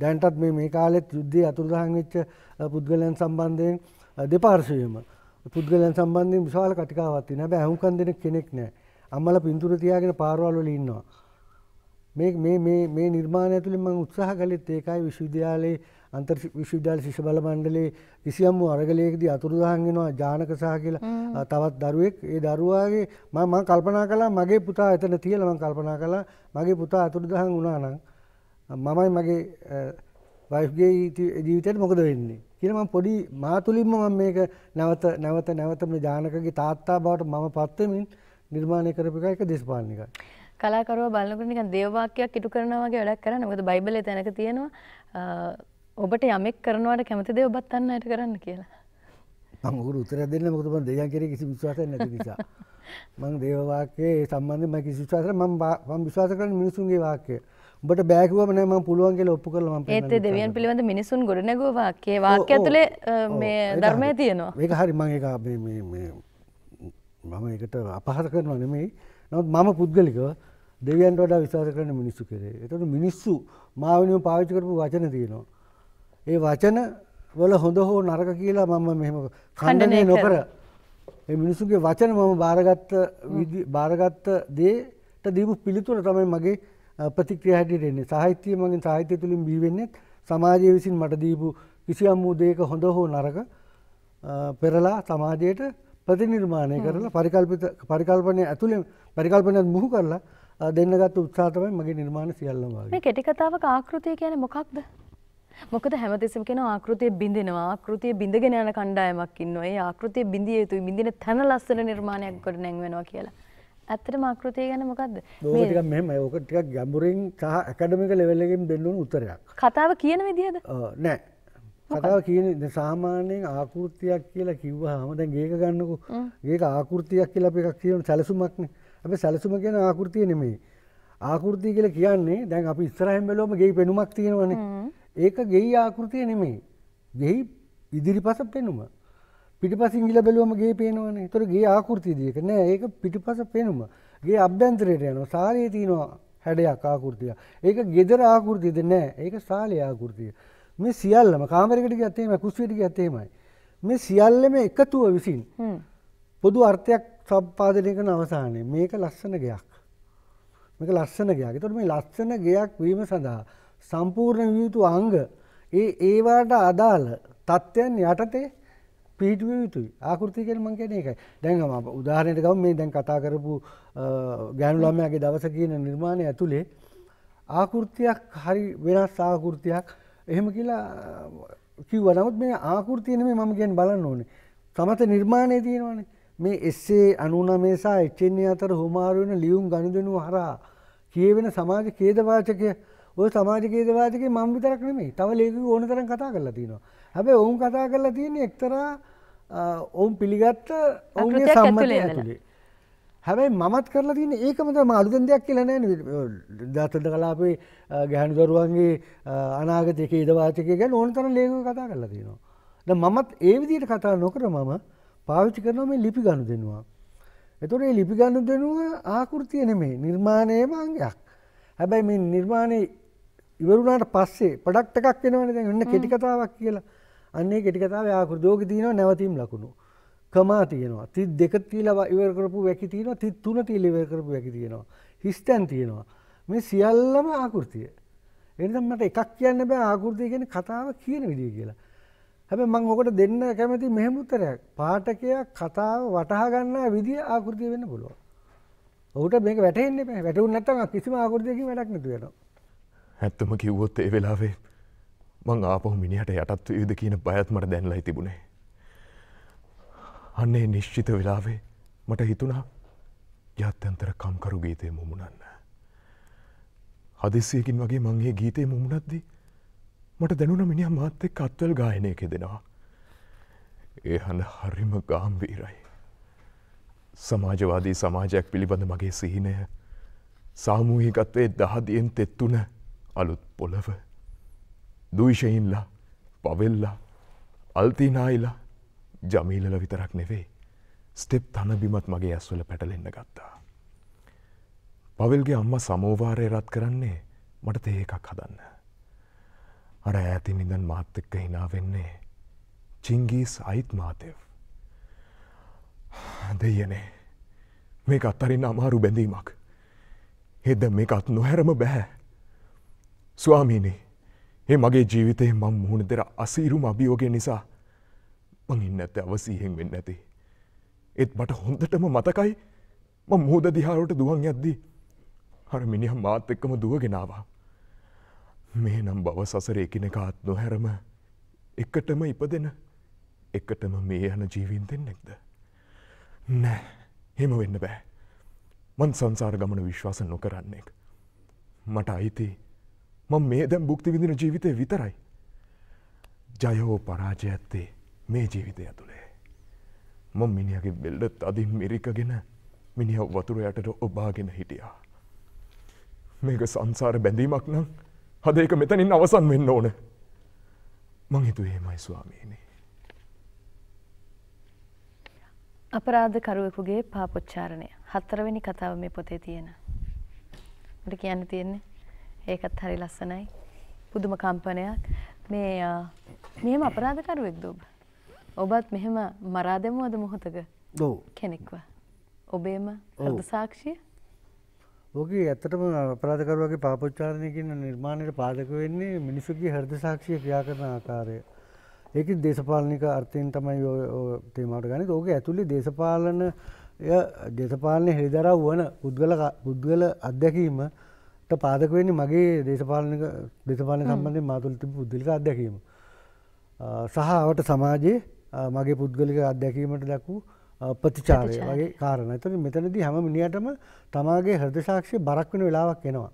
Speaker 3: දැන්ටත් මේ මේ කාලෙත් යුද්ධයේ අතුරුදහන් වෙච්ච පුද්ගලයන් සම්බන්ධයෙන් දෙපාර්ශවයම පුද්ගලයන් සම්බන්ධයෙන් විශාල කතිකාවක් තියෙනවා හැබැයි අහුම්කම් දෙන කෙනෙක් නැහැ අම්මලා පින්තූර තියාගෙන පාරවල් වල ඉන්නවා මේ මේ මේ මේ නිර්මාණය ඇතුළේ මම උත්සාහ කළෙත් ඒකයි විශ්වවිද්‍යාලයේ අන්තර් විශ්වවිද්‍යාල ශිෂ බල මණ්ඩලේ විසියම් වූ අරගලයකදී අතුරුදහන් වෙනවා ජානක සහ කියලා තවත් දරුවෙක් ඒ දරුවාගේ මම කල්පනා කළා මගේ පුතා එතන තියලා මම කල්පනා කළා මගේ පුතා අතුරුදහන් වුණා නම් මමයි මගේ වයිෆ්ගේ ජීවිතයට මොකද වෙන්නේ කියලා මම පොඩි මා තුලින්ම මම මේක නැවත නැවත නැවත මේ ජානකගේ තාත්තා බවට මම පත් වෙමින් නිර්මාණය කරපු එක එක දේශපාලනිකයි
Speaker 1: කලාකරුව බලනකොට නිකන් දේවවාක්‍යයක් ඉටු කරනවා වගේ වැඩක් කරන්නේ. මොකද බයිබලයේ තැනක තියෙනවා ඔබට යමෙක් කරනවට කැමතිද ඔබත් අන්න අයට කරන්න කියලා.
Speaker 3: මං උගුරු උත්තර දෙන්න මොකද මම දෙවියන් කෙරේ කිසි විශ්වාසයක් නැති නිසා. මං දේව වාක්‍යයේ සම්බන්ධයෙන් මම කිසි විශ්වාසයක් මම මම විශ්වාස කරන්නේ මිනිසුන්ගේ වාක්‍යය. ඔබට බෑකුවම නෑ මම පුළුවන් කියලා ඔප්පු කරලා මම ඒත් ඒ දෙවියන්
Speaker 1: පිළිබඳ මිනිසුන් ගොඩනැගුව වාක්‍යයේ වාක්‍ය ඇතුලේ මේ ධර්මය තියෙනවා.
Speaker 3: මේක හරි මම ඒක මේ මේ මේ මම ඒකට අපහාස කරනවා නෙමෙයි. නමුත් මම පුද්ගලිකව දෙවියන්ට වඩා විශ්වාස කරන මිනිස්සු කෙරේ. ඒතකොට මිනිස්සු මා වෙනුවෙන් පාවිච්චි කරපු වචන තියෙනවා. ඒ වචන වල හොඳ හෝ නරක කියලා මම මෙම කණ්ඩනය නොකර මිනිසුගේ වචන මම භාරගත්ත භාරගත්ත දේට දීපු පිළිතුර තමයි මගේ ප්‍රතික්‍රියහටිටෙන්නේ සාහිත්‍යය මගින් සාහිත්‍ය තුළින් බිවෙන්නෙත් සමාජය විසින් මට දීපු කිසියම් වූ දේක හොඳ හෝ නරක පෙරලා සමාජයට ප්‍රතිනිර්මාණය කරලා පරිකල්පිත පරිකල්පනය ඇතුළෙන් පරිකල්පනයත් මුහු කරලා දෙන්නගත් උත්සාතමයි මගේ නිර්මාණ සියල්ලවා
Speaker 1: මේ කෙටිකතාව ආකෘතිය කියන මොකක්ද මොකද හැමතිස්සම කෙන ආකෘතිය බිඳෙනවා ආකෘතිය බිඳගෙන යන කණ්ඩායමක් ඉන්නවා ඒ ආකෘතිය බිඳිය යුතුයි බිඳින තැන ලස්සන නිර්මාණයක් කොට නැංවෙනවා කියලා ඇත්තටම ආකෘතිය ගැන මොකද්ද ඕක ටිකක්
Speaker 3: මෙහෙම ඕක ටිකක් ගැඹුරින් සහ ඇකඩමික ලෙවල් එකකින් දෙන්න ඕන උත්තරයක්
Speaker 1: කතාව කියන විදිහද
Speaker 3: නෑ කතාව කියන සාමාන්‍යයෙන් ආකෘතියක් කියලා කිව්වහම දැන් ගේක ගන්නකෝ ගේක ආකෘතියක් කියලා අපි එකක් කියන සැලසුමක්නේ අපි සැලසුම කියන ආකෘතිය නෙමෙයි ආකෘතිය කියලා කියන්නේ දැන් අපි ඉස්සරහින් බැලුවම ගේ පෙනුමක් තියෙනවනේ ඒක ගෙයි ආකෘතිය නෙමේ ගෙහි ඉදිරිපස පෙනුම පිටිපස ඉංගිල බැලුවමගේ පේනවන තොර ගේ ආකෘතියදක නෑ ඒක පිටිපස පෙනුම ගේ අභ්‍යන්තරයට යන සාලය තියනවා හැඩයක් ආකෘතිය ඒක ගෙදර ආකෘතියද නෑ ඒක සාලය ආකෘතිය මේ සියල්ලම කාමරකට ගත්තේම කුස්වටි ගත්තේමයි මේ සියල්ලම එකතුව විසින් පොදු අර්ථයක් සම්පාදනයකන අවසානය මේක ලස්සන ගයක් මේක ලස්සන ගයක් තොට මේ ලස්සන ගයක් වීම සඳහා සම්පූර්ණ යුතු අංග ඒ ඒවාට අදාළ තත්ත්වයන් යටතේ පිහිටුව යුතුයි ආකෘතිකෙන් මං කියන එකයි දැන්ම උදාහරණයට ගම මේ දැන් කතා කරපු ගෑනුලාමයාගේ දවස කියන නිර්මාණය ඇතුළේ ආකෘතියක් හරි වෙනස් ආකෘතියක් එහෙම කියලා කිව්ව නමුත් මේ ආකෘතියන මේ මම ගැන් බලන්න ඕනේ තමත නිර්මාණය තියෙනවානේ මේ එස්සේ අනුනමේසා එච්චෙන්නේ අතර හුමාරුවෙන ලියුම් ගනිදෙනු හරා කියවෙන සමාජ කේදවාචකය ඔය සමාජකේදවාදකේ මම විතරක් නෙමෙයි. තව ලේඛකයෝ ඕන තරම් කතා කරලා තිනවා. හැබැයි ඔවුන් කතා කරලා තියෙන්නේ එක්තරා ඔවුන් පිළිගත්ත ඔවුන්ගේ සම්මතය ඇතුලේ. හැබැයි මමත් කරලා තියෙන ඒකම තමයි මම අලුතෙන් දෙයක් කියලා නැහැ නේද දාතන කලාපේ ගැහණු දරුවන්ගේ අනාගත එක ඉදවාචක ගැන ඕන තරම් ලේඛක කතා කරලා තියෙනවා දැන් මමත් ඒ විදිහට කතා නොකර මම පාවිච්චි කරනවා මේ ලිපි ගනුදෙනුව එතකොට මේ ලිපි ගනුදෙනුව ආකෘතිය නෙමෙයි නිර්මාණයේම අංගයක් හැබැයි මේ නිර්මාණයේ ඉවරුණට පස්සේ පඩක්ට එකක් වෙනවන දැන් එන්න කෙටිකතාවක් කියලා අන්නේ කෙටිකතාව යාකෘදෝග තියනවා නැවතීම් ලකුණු කමා තියනවා තිත් දෙක තිීලවා ඉවර කරපු වැකි තියෙනවා තිත් තුන තිීල ඉවර කරපු වැකි තියෙනවා හිස්තැන් තියෙනවා මේ සියල්ලම ආකෘතිය එනිදම් මට එකක් කියන්න බෑ ආකෘතිය ගැන කතාව කියන විදිය කියලා හැබැයි මම ඔකට දෙන්න කැමති මෙහෙම උත්තරයක් පාඨකයා කතාව වටහා ගන්නා විදිය ආකෘතිය වෙන්න පුළුවන් ඔහුට මේක වැටෙන්නේ නැහැ වැටුනේ නැත්නම් කිසිම ආකෘතියකින් වැඩක් නැතු වෙනවා
Speaker 4: ඇත්තම කිව්වොත් ඒ වෙලාවේ මං ආපහු මිනිහට යටත් යුද කියන බයත් මට දැන්ලයි තිබුණේ. අන්නේ නිශ්චිත වෙලාවේ මට හිතුණා ජාත්‍යන්තර කම්කරු ගීතය මුමුණන්න. හදිස්සියකින් වගේ මංගේ ගීතය මුමුණද්දී මට දැනුන මිනිහ මාත් එක් අත්වල් ගායනය කෙදෙනවා. ඒ හඳ හරිම ගාම්වීරයි. සමාජවාදී සමාජයක් පිළිබඳ මගේ සිහිනය සාමූහිකත්වේ දහදියෙන් තෙත්තුන අලුත් පොළව දූෂයින්ලා පවෙල්ලා අල්තිනායිලා ජමීලල විතරක් නෙවේ ස්ටෙප් තනබිමත් මගේ ඇස්වල පැටලෙන්න ගත්තා. පවල්ගේ අම්ම සමෝවාරය රත් කරන්නේ මට තේ එකක් හදන්න. අර ඇති නිදන් මාත් එක්ක හිනා වෙන්නේ චිංගීස් අයිත් මාතෙව්. දෙයනේ මේක අත්තරින් අමාරු බැඳීමක්. හෙද මේකත් නොහැරම බැහැ ස්වාමීනේ ඒ මගේ ජීවිතය මං මුහුණ දෙර අසීරුම අභියෝග නිසා මං ඉන්නඇත අවසීහෙන් වෙන්න ඇති. ඒත් මට හොඳටම මතකයි ම මුහද දිහාාවට දුවන් යද්දී හර මිනිහ මාත් එක්කම දුවගෙනවා. මේ නම් බව සසර එකනෙකාත් නොහැරම එකටම ඉපදෙන එකටම මේ යන ජීවින් දෙන්නෙක්ද. නෑ හෙම වෙන්න බෑ. මන් සංසාර ගමන විශ්වාස නොකරන්නේෙක්. මට අයිති මං මේ දැම් බුක්තිවිදින ජීවිතය විතරයි. ජයහෝ පරාජය ඇත්තේ මේ ජීවිතය ඇතුළේ. මොම් මිනිියගේ බෙල්ඩත් අධින් මිරිකගෙන මිනිහ වතුර යටට ඔබාගෙන හිටියා. මේක සංසාර බැඳීමක් නම් හද එක මෙතනින් අවසන් වෙන්න ඕන. මංහිතු ඒමයි ස්වාමීනේ.
Speaker 1: අපරාධකරුවෙකුගේ පාපොච්චාරණය හත්තරවෙනි කතාව මේ පොතේ තියෙන. මට කියන්න තියෙන්නේ ඒකත් හරි ලස්සනයි. පුදුම කම්පනයක්. මේ මෙහෙම අපරාධකරුවෙක්ද ඔබ? ඔබත් මෙහෙම මරා දැමුවද මොහොතක? ඔව්. කෙනෙක්ව. ඔබේම හෘද සාක්ෂිය?
Speaker 3: ඔගේ ඇත්තටම අපරාධකරුවගේ පාපොච්චාරණය කියන නිර්මාණයට පාදක වෙන්නේ මිනිසුගේ හෘද සාක්ෂිය ක්‍රියා කරන ආකාරය. ඒකේ දේශපාලනික අර්ථයෙන් තමයි ඔය තේමාවට ගන්නේ. ඔගේ ඇතුලේ දේශපාලන දේශපාලන හෙළිදරව් වන පුද්ගල පුද්ගල අත්දැකීම ට පාදකවෙනි මගේ දේශපාලනක දේශපාලන සම්බන්ධය මාතුල තිබ පුද්ගලික අත්දැකීම. සහවට සමාජයේ මගේ පුද්ගලික අත්දැකීමට දක්වූ ප්‍රතිචාරය වගේ කාරණ ඇතන මෙතනදී හැම මිනිියටම තමාගේ හර්දශාක්ෂය බරක් වෙන වෙලාවක් එෙනවා.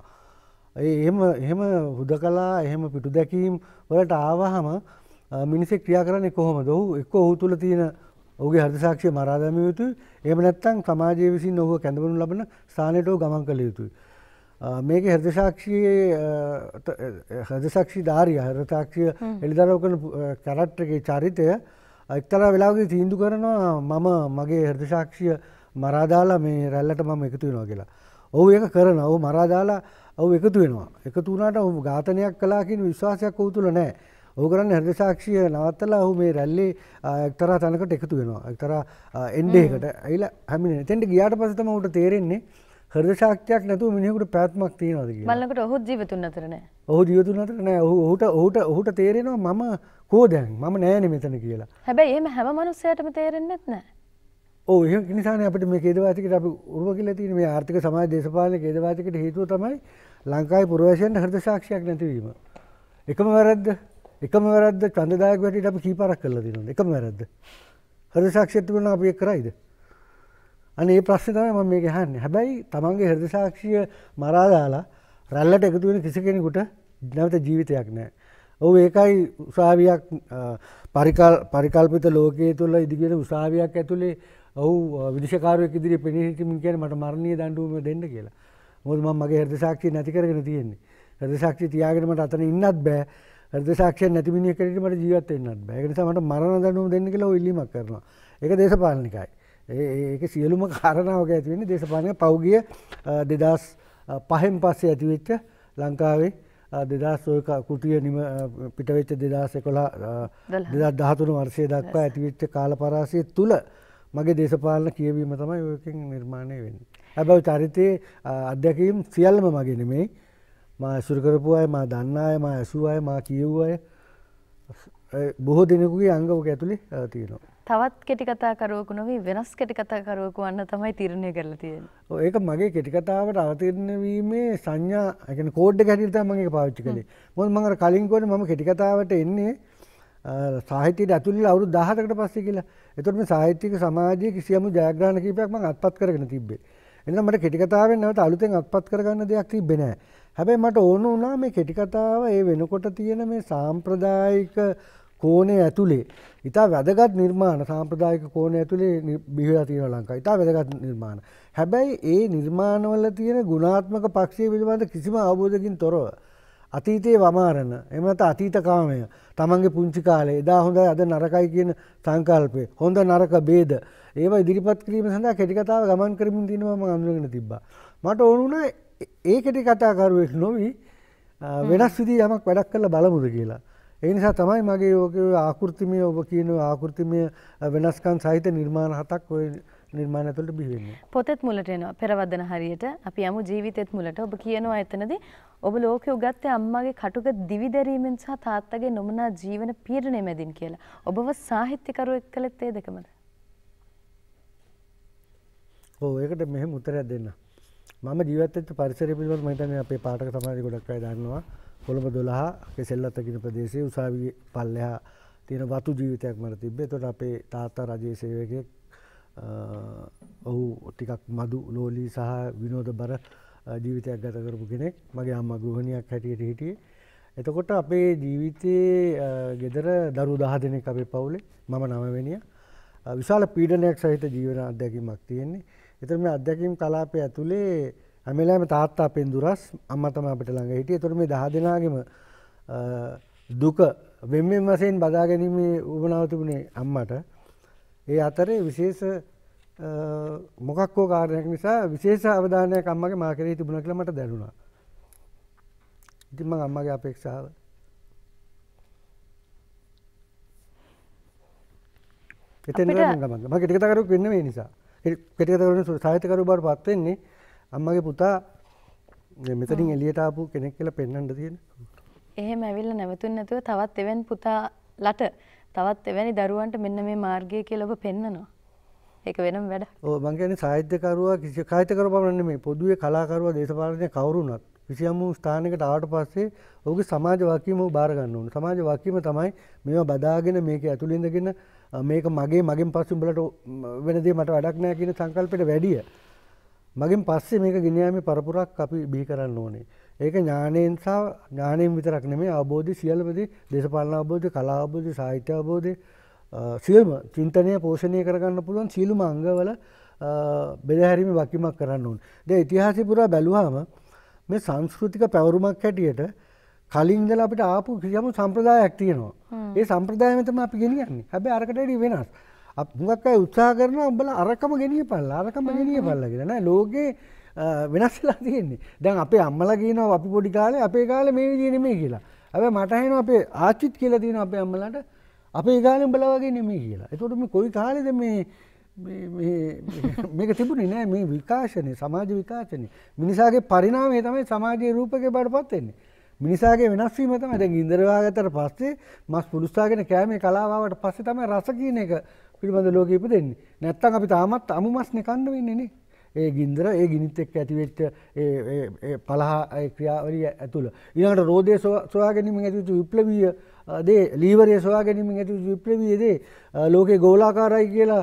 Speaker 3: එහෙම එහෙම හුද කලා එහෙම පිටු දැකීම් වලට ආවාහම මිනිසෙ ක්‍රියා කරන්නේ කොහොම දොහු එක්ක ඔහු තුළ තියෙන ඔහුගේ හර්දශාක්ෂය මරාදම යුතු එම නැත්තං සමාජය විසින් ඔහුව කැඳවනු ලබන ස්ථානයටෝ ගමන් කළ යුතුයි. මේක හදසාක්ෂයේ හදසාක්ෂි ධාරිය හරතාක්ෂය එළිදරෝකන කැරට්ටගේ චරිතය එක්තර වෙලාගේ තීන්දු කරනවා මම මගේ හර්දශාක්ෂිය මරාදාලා මේ රැල්ලට මම එකතු වෙනවා කියලා. ඔහු එක කරන ඔහු මරාදාලා ඔහු එකතු වෙනවා. එකතු වුණාට ඔහු ඝාතනයක් කළා කියන විශ්වාසයක් ඔහු තුල නැහැ. ඔහු කරන්නේ හර්දශාක්ෂිය නවත්තලා ඔහු මේ රැල්ලේ එක්තරා තැනකට එකතු වෙනවා. එක්තරා එන්ඩේකට ඇවිල්ලා හැමිනේ. එතෙන්ට ගියාට පස්සේ තමයි උට තේරෙන්නේ හරද ශක්තියක් නැතු මිනිකුට පැත්මක් තියනද
Speaker 1: බලකට ඔහුත් ජීවතුන් අතරන
Speaker 3: ඔහු ජීවතුන් අතර නෑ ඔහුට ඔහුට ඔහුට තේරෙනවා මම කෝදැන් මම නෑන මෙතන කියලා
Speaker 1: හැබැයි එම හැම මනුස්සයටම තේරෙන්න්නෙත් නෑ
Speaker 3: ඕ එහ නිසාන අපට මේ කේදවාතිකට අප උරුව කියලා තින මේ ආර්ථික සමාජ දේශපාලන කේදවාතිකට හේතුව තමයි ලංකායි පුරවශයන්ට හරද ශක්ෂයක් නැතිවීම එකම වැරද්ද එකම වැරද චන්දදායක වැටට අපි කීපරක් කරලා තින එකම වැරද්ද හරද ශක්ෂත්තිවන අප කරයිද අනේ ප්‍රශ්න තමයි මම මේක අහන්නේ. හැබැයි තමන්ගේ හෘද සාක්ෂිය මරා දාලා රැල්ලට එකතු වෙන කිසි කෙනෙකුට නැවත ජීවිතයක් නැහැ. ඔව් ඒකයි උසාවියක් පරිකල් පරිකල්පිත ලෝකයේ තුල ඉදිගෙන උසාවියක් ඇතුලේ ඔහු විනිශ්චකාරයෙක් ඉදිරියේ පෙනී සිටීම කියන්නේ මට මරණීය දඬුවම දෙන්න කියලා. මොකද මම මගේ හෘද සාක්ෂිය නැති කරගෙන තියෙන්නේ. හෘද සාක්ෂිය තියාගෙන මට අතන ඉන්නත් බෑ. හෘද සාක්ෂිය නැති මිනිහෙක් කෙනෙක් මට ජීවත් වෙන්නත් බෑ. ඒ නිසා මට මරණ දඬුවම දෙන්න කියලා ඔය ඉල්ලීමක් කරනවා. ඒක දේශපාලනිකයි. ඒක සියලුම කාරණාවක ඇතිවෙන්නේ දේශපාලන පෞගිය දෙදස් පහෙන් පස්සේ ඇතිවෙච්ච ලංකාවේ දෙදස් ඔය කුටිය නිම පිටවෙච්ච දෙදස් එකොලා දෙදස් දහතුරු වර්ෂය දක්වා ඇතිවෙච්ච කාලපරාසය තුළ මගේ දේශපාලන කියවීම තමයි ඔයකින් නිර්මාණය වෙන්න. හැබැව චරිතය අධ්‍යැකීම් සියල්ලම මගේ නෙමෙයි මා ඇසුරකරපු අය මා දන්නාය මා ඇසුවාය මා කියව්වාය බොහෝ දෙනෙකුගේ අංගවක ඇතුළි තියෙනවා.
Speaker 1: තවත් කෙටිකතාකරුවකු නොවී වෙනස් කෙටිකතාකරුවකු වන්න තමයි තිරණය කරලා තියෙන.
Speaker 3: ඒක මගේ කෙටිකතාවට අවතිරණවීමේ සංඥා ගැන කෝඩ්ඩ ගැටිතා මගේ පාච්චි කලේ මො මඟට කලින්කොට ම කෙටිකතාවට එන්නේ සාහිතයට ඇතුළල අවුරු දහතකට පස්සේ කියලා එතුරම සාහිත්‍යක සමාජය කිසියම ජයග්‍රහණ කීපයක්ම අත්පත් කරගෙන තිබේ. එන්න මට කෙටිකතාවෙන් නවට අලුතෙන් අත්පත් කරගන්න දෙයක් තිබෙනෑ. හැබැයි මට ඕන වුණා මේ කෙටිකතාව ඒ වෙනකොට තියෙන මේ සාම්ප්‍රදායික කෝනය ඇතුළේ ඉතා වැදගත් නිර්මාණ සාම්ප්‍රදායක කෝන ඇතුළේ බිහිලා තියෙන ලංකා ඉතා වැදගත් නිර්මාණ හැබැයි ඒ නිර්මාණවල තියෙන ගුණාත්මක පක්ෂය පිළිබඳ කිසිම අවබෝධකින් තොරව අතීතයේ වමාරණ එමත අතීත කාමය තමන්ගේ පුංචි කාලේ එදා හොඳයි අද නරකයි කියන සංකල්පය හොඳ නරක බේද ඒව ඉදිරිපත් කිරීම සඳහා කෙටිකතාව ගමන් කරමින් තිනවම අඳුරගෙන තිබ්බා මට ඕනුන ඒ කෙටි කතාකරුවෙක් නොවී වෙනස් විදි යමක් වැඩක් කරලා බලමුද කියලා ඒ නිසා තමයි මගේ ඕක ආකෘතිමය ඔබ කියන ආකෘතිමය වෙනස්කම් සහිත නිර්මාණ හතක් ඔය නිර්මාණ ඇතුළට බිහි වෙන්නේ.
Speaker 1: පොතෙත් මුලට එනවා. පෙරවදන හරියට අපි යමු ජීවිතෙත් මුලට. ඔබ කියනවා එතනදී ඔබ ලෝකෙ උගත්තේ අම්මාගේ කටුක දිවි දැරීමෙන් සහ තාත්තගේ නොමනා ජීවන පීඩනය මැදින් කියලා. ඔබව සාහිත්‍යකරුවෙක් කළෙත් ඒ දෙකමද?
Speaker 3: ඔව් ඒකට මෙහෙම උත්තරයක් දෙන්න. මම ජීවත් වෙච්ච පරිසරය පිළිබඳව මම හිතන්නේ අපේ පාඨක සමාජය ගොඩක් අය දන්නවා. කොළඹ දොළහා කෙසෙල්ලත්තකින ප්‍රදේශයේ උසාවි පල්ලෙහා තියෙන වතු ජීවිතයක් මට තිබ්බේ. එතකොට අපේ තාත්තා රජයේ සේවකයෙක් ඔහු ටිකක් මදු ලෝලී සහ විනෝදබර ජීවිතයක් ගත කරපු කෙනෙක්. මගේ අම්මා ගෘහණියක් හැටියට හිටියේ. එතකොට අපේ ජීවිතයේ ගෙදර දරු දහ දෙනෙක් අපේ පවුලේ මම නවවෙනිය. විශාල පීඩනයක් සහිත ජීවන අත්දැකීමක් තියෙන්නේ. එතන මේ අත්දැකීම් කලාපය ඇතුලේ හැමලාම තාත්තා පෙන්දුරස් අම්මතම අපිට ළඟ හිටිය තොර මේ දහ දෙනාගම දුක වෙම්මෙන් වසයෙන් බදා ගැනීමේ උබනාවතිබුණේ අම්මට ඒ අතරේ විශේෂ මොකක්කෝ කාරණයක් නිසා විශේෂ අවධානය කම්මගේ මාකරේ තිබුණ කළමට දැනුණා ඉතින්ම අම්මගේ අපේක්ෂාව එතන ගමන් මගේ ටිකතකරුක් වෙන්න මේ නිසා හෙටි කතකරුණ සුර සාහිතකරු බවට පත්වෙන්නේ අම්මගේ පුතා මෙතරින් එලියටාපු කෙනෙක් කියලා පෙන්න්නට තියෙන
Speaker 1: එහෙ මැවිල්ල නැවතුන් නැතුව තවත් එවැන් පුතා ලට තවත් එවැනි දරුවන්ට මෙන්න මේ මාර්ගය කියලබ පෙන්න්නනවා ඒක වෙනම් වැඩ
Speaker 3: මංගන සාහිත්‍යකරවා කිසි කාහිතකර පමණන්න මේ පොදුවේ කලාකරවා දේශපාලනය කවරුණත් විසියමු ස්ථානකට ආවට පස්සේ ඔගේ සමාජ වකීම භාරගන්න ඕන සමාජ වකීම තමයි මෙම බදාගෙන මේක ඇතුළින්දගෙන මේක මගේ මගින් පස්සුම්බලට වෙනදේ මට වැඩක් නෑ කියන සංකල්පට වැඩිය මගින් පස්සේ මේක ගෙනයාම පරපුරක් අපි බිහි කරන්න ඕනේ. ඒක ඥානයෙන් සහ ඥානයෙන් විතරක් නෙමේ අවබෝධය සියල්ලපති දේශපාලන අවබෝධය කලා අවබෝධය සාහිත්‍ය අවබෝධය සියල්ම චින්තනය පෝෂණය කරගන්න පුළුවන් සියලුම අංගවල බෙදහැරීම වකිමක් කරන්න ඕන්. ද ඉතිහාසය පුරා බැලුවාම මේ සංස්කෘතික පැවරුමක් හැටියට කලින්දල අපිට ආපු කියම සම්ප්‍රදායක් තියෙනවා. ඒ සම්ප්‍රදායමතම අපි ගෙනියන්නේ හැබැ අරකටඩි වෙනස්. හුඟක් අයි උත්සා කරනවා උඹල අරකම ගෙනිය පල්ලා අරකම ගෙනිය පල්ල කියෙන ලෝකයේ වෙනස්ලා තියෙන්නේ දැන් අපේ අම්මල කියනව අපි පොඩි කාලේ අපේ කාලේ මේ විදිහේ නෙමෙයි කියලා. හැබැයි මට හෙනවා අපේ ආච්චිත් කියලා තියෙනවා අපේ අම්මලාට අපේ කාලේ උඹලා වගේ නෙමෙයි කියලා. ඒතකොට මේ කොයි කාලෙද මේ මේක තිබුණේ නෑ මේ විකාශනය සමාජ විකාශනය. මිනිසාගේ පරිණාමය තමයි සමාජයේ රූපකේ බඩපත් වෙන්නේ. මිනිසාගේ වෙනස් වීම තමයි දැන් ඉන්දරවාගත්තට පස්සේ මස් පුළුස්සාගෙන කෑමේ කලාවාවට පස්සේ තමයි රස කියන එක පිළිබඳ ලෝකෙ ඉපදෙන්නේ. නැත්තම් අපි තාමත් අමු මස්නේ කන්න වෙන්නේ නේ. ඒ ගින්දර ඒ ගිනිත් එක්ක ඇතිවෙච්ච ඒ ඒ පළහ ඒ ක්‍රියාවලිය ඇතුළ. ඊළඟට රෝදයේ සොයා ගැනීමෙන් ඇතිවෙච්ච විප්ලවීය දේ ලීවරය සොයා ගැනීමෙන් ඇතිවෙච්ච විප්ලවීය දේ ලෝකේ ගෝලාකාරයි කියලා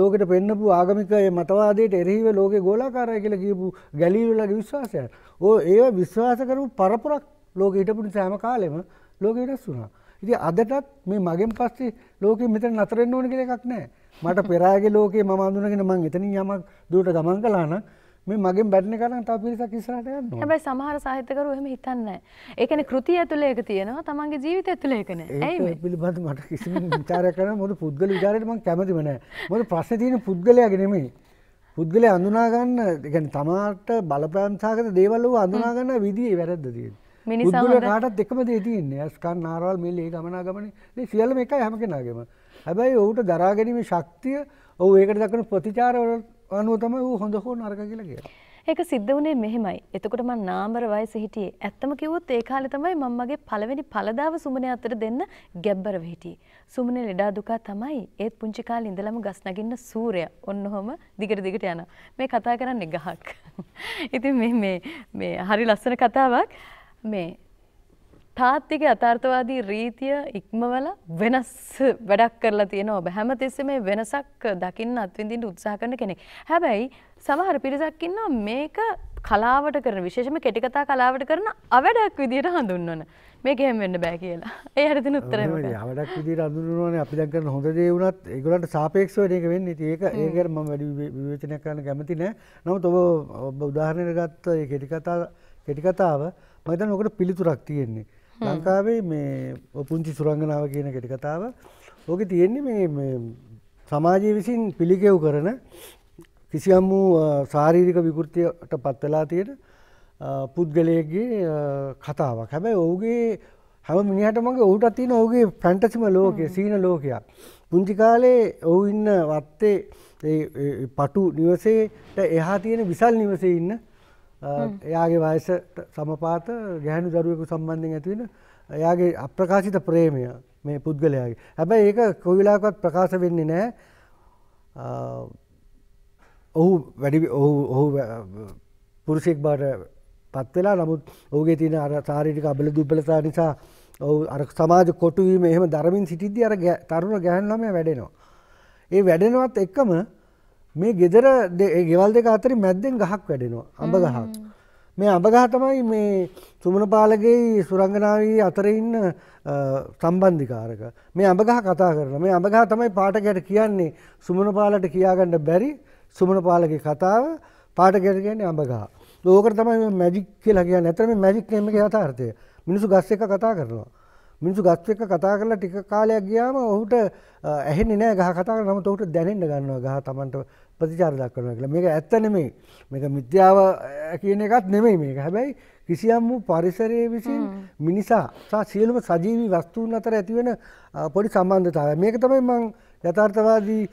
Speaker 3: ලෝකෙට පෙන්නපු ආගමික ඒ මතවාදයට එරෙහිව ලෝකේ ගෝලාකාරයි කියලා කියපු ගැලීලියෝලාගේ විශ්වාසයන්. ඕ ඒව විශ්වාස කරපු පරපරක් ලෝකෙ හිටපු සෑම කාලෙම ලෝකෙ වෙනස් වුණා. ඉතින් අදටත් මේ මගෙන් පස්සේ ලෝකෙ මෙතන නතර වෙන්න ඕන කියලා එකක් නැහැ. මට පෙරාගේ ලෝකේ මම අඳුනගෙන මං එතනින් යමක් දුරට ගමන් කළා නම් මේ මගෙන් බැටන කරන්න තව පිරිසක් ඉස්සරහට යන්න හැබැයි
Speaker 1: සමහර සාහිත්‍යකරු එහෙම හිතන්නේ නැහැ. ඒ කියන්නේ කෘතිය ඇතුලේ ඒක තියෙනවා තමන්ගේ ජීවිතය ඇතුලේ ඒක නැහැ. ඇයි මේ?
Speaker 3: පිළිබඳ මට කිසිම ਵਿਚාරයක් කරන්න මොකද පුද්ගල විචාරයට මම කැමතිම නැහැ. මොකද ප්‍රශ්නේ තියෙන්නේ පුද්ගලයාගේ නෙමෙයි. පුද්ගලයා අඳුනා ගන්න, ඒ කියන්නේ තමාට බලපෑම් සාගත දේවල් ඌ අඳුනා ගන්න විදිහේ වැරද්ද තියෙනවා. මිනිසාර කාටත් එකම දේ තියන්නේ ඇස්කන් නාරවල් මිල් ඒ ගමනා ගමන සියලම එක හැම කෙනගම හැබැයි ඔවුට දරාගැනීම ශක්තිය ඔහු ඒකට දක්න ප්‍රතිචාරවල අනුව තම වූ හොඳ හෝ නරක කියලා කිය
Speaker 1: ඒක සිද්ධ වනේ මෙහෙමයි එතකොට මන් නාමර වයස හිටියේ ඇත්තම කිව්වොත් ඒ කාලේ තමයි මම්මගේ පළවෙනි පළදාව සුමන අතර දෙන්න ගැබ්බරව හිටියේ සුමන ලෙඩා දුකා තමයි ඒත් පුංචි කාලේ ඉඳලම ගස් නගින්න සූර්යයා ඔන්නඔහම දිගට දිගට යනවා මේ කතා කරන්නේ ගහක් ඉතින් මේ මේ මේ හරි ලස්සන කතාවක් මේ තාත්තික අතර්ථවාදී රීතිය ඉක්මවල වෙනස් වැඩක් කරලා තියෙන ඔබ හැමතිස්සෙම මේ වෙනසක් දකින්න අත්විඳින්න උත්සාහ කරන කෙනෙක්. හැබැයි සමහර පිරිසක් ඉන්නවා මේක කලාවට කරන විශේෂම කෙටි කතා කලාවට කරන අවඩක් විදියට හඳුන්වන. මේක එහෙම වෙන්න බෑ කියලා. ඒ හැර දෙන උත්තරය මොකක්ද?
Speaker 3: අවඩක් විදියට හඳුන්වනවානේ අපි දැන් කරන හොඳ දේ වුණත් ඒගොල්ලන්ට සාපේක්ෂව මේක වෙන්නේ. ඉතින් ඒක ඒක ගැන මම වැඩි විවේචනයක් කරන්න කැමති නෑ. නමුත් ඔබ ඔබ උදාහරණයක් ගත්ත ඒ කෙටි කතා කෙටි කතාව මතන ඕකට පිළිතුරක් තියෙන්නේ. ලංකාවේ මේ පුංචි සුරංගනාව කියන කෙටි කතාව ඕක තියෙන්නේ මේ සමාජය විසින් පිළිගෙව් කරන කිසියම් වූ සාරීරික විකෘතියට පත්වෙලා තියෙන පුද්ගලයගේ කතාවක් හැබැයි ඔහුගේ හැම මිනිහට මගේ ඔහුට තියෙන ඔහුගේ පැන්ටසිම ලෝකය සීන ලෝකයක් පුංචි කාලේ ඔහු ඉන්න වත්තේ පටු නිවසේට එහා තියෙන විසල් නිවසේ ඉන්න එයාගේ වයසට සමපාත ගැහනු දරුවෙකු සම්බන්ධෙන් ඇතිවෙන එයාගේ අප්‍රකාශිත ප්‍රේමය මේ පුද්ගලයාගේ හැබැයි ඒක කොවිලාකත් ප්‍රකාශ වෙන්නේ නෑ ඔහු වැඩි ඔහු ඔහු පුරුෂෙක් බාට පත්වෙලා නමුත් ඔහුගේ තියෙන අර සාරීටික අබල දුබලතා නිසා ඔහු අර සමාජ කොටුවීම එහෙම දරමින් සිටිද්දි අර තරුණ ගැහන් ළමය වැඩෙනවා. ඒ වැඩෙනවත් එක්කම මේ ගෙදර ගෙවල් දෙක අතරි මැද්දෙන් ගහක් වැඩෙනවා අඹ ගහක්. මේ අඹගහ තමයි මේ සුමනපාලගේ සුරංගනාවී අතර ඉන්න සම්බන්ධිකාරක මේ අඹගහ කතා කරන මේ අඹගහ තමයි පාටකයට කියන්නේ සුමනපාලට කියාගන්න බැරි සුමනපාලගේ කතාව පාටකයට කියන්නේ අඹගහ. ඕකට තමයි මැජික් කියලා කියන්නේ. ඇත්තට මේ මැජික් නේම එකේ යථාර්ථය. මිනිස්සු ගස් එක කතා කරනවා. මිනිස්සු ගස් එක කතා කරලා ටික කාලයක් ගියාම ඔහුට ඇහෙන්නේ නැහැ ගහ කතා කරනම ඔහුට දැනෙන්න ගන්නවා ගහ Tamanට ප්‍රතිචාර දක්වනවා කියලා මේක ඇත්ත නෙමේ මේක මිත්‍යාව කියන එකත් නෙමෙයි මේක හැබැයි කිසියම් වූ පරිසරයේ විසින් මිනිසා සහ සියලුම සජීවී වස්තුන් අතර ඇතිවෙන පොඩි සම්බන්ධතාවය මේක තමයි මං යථාර්ථවාදී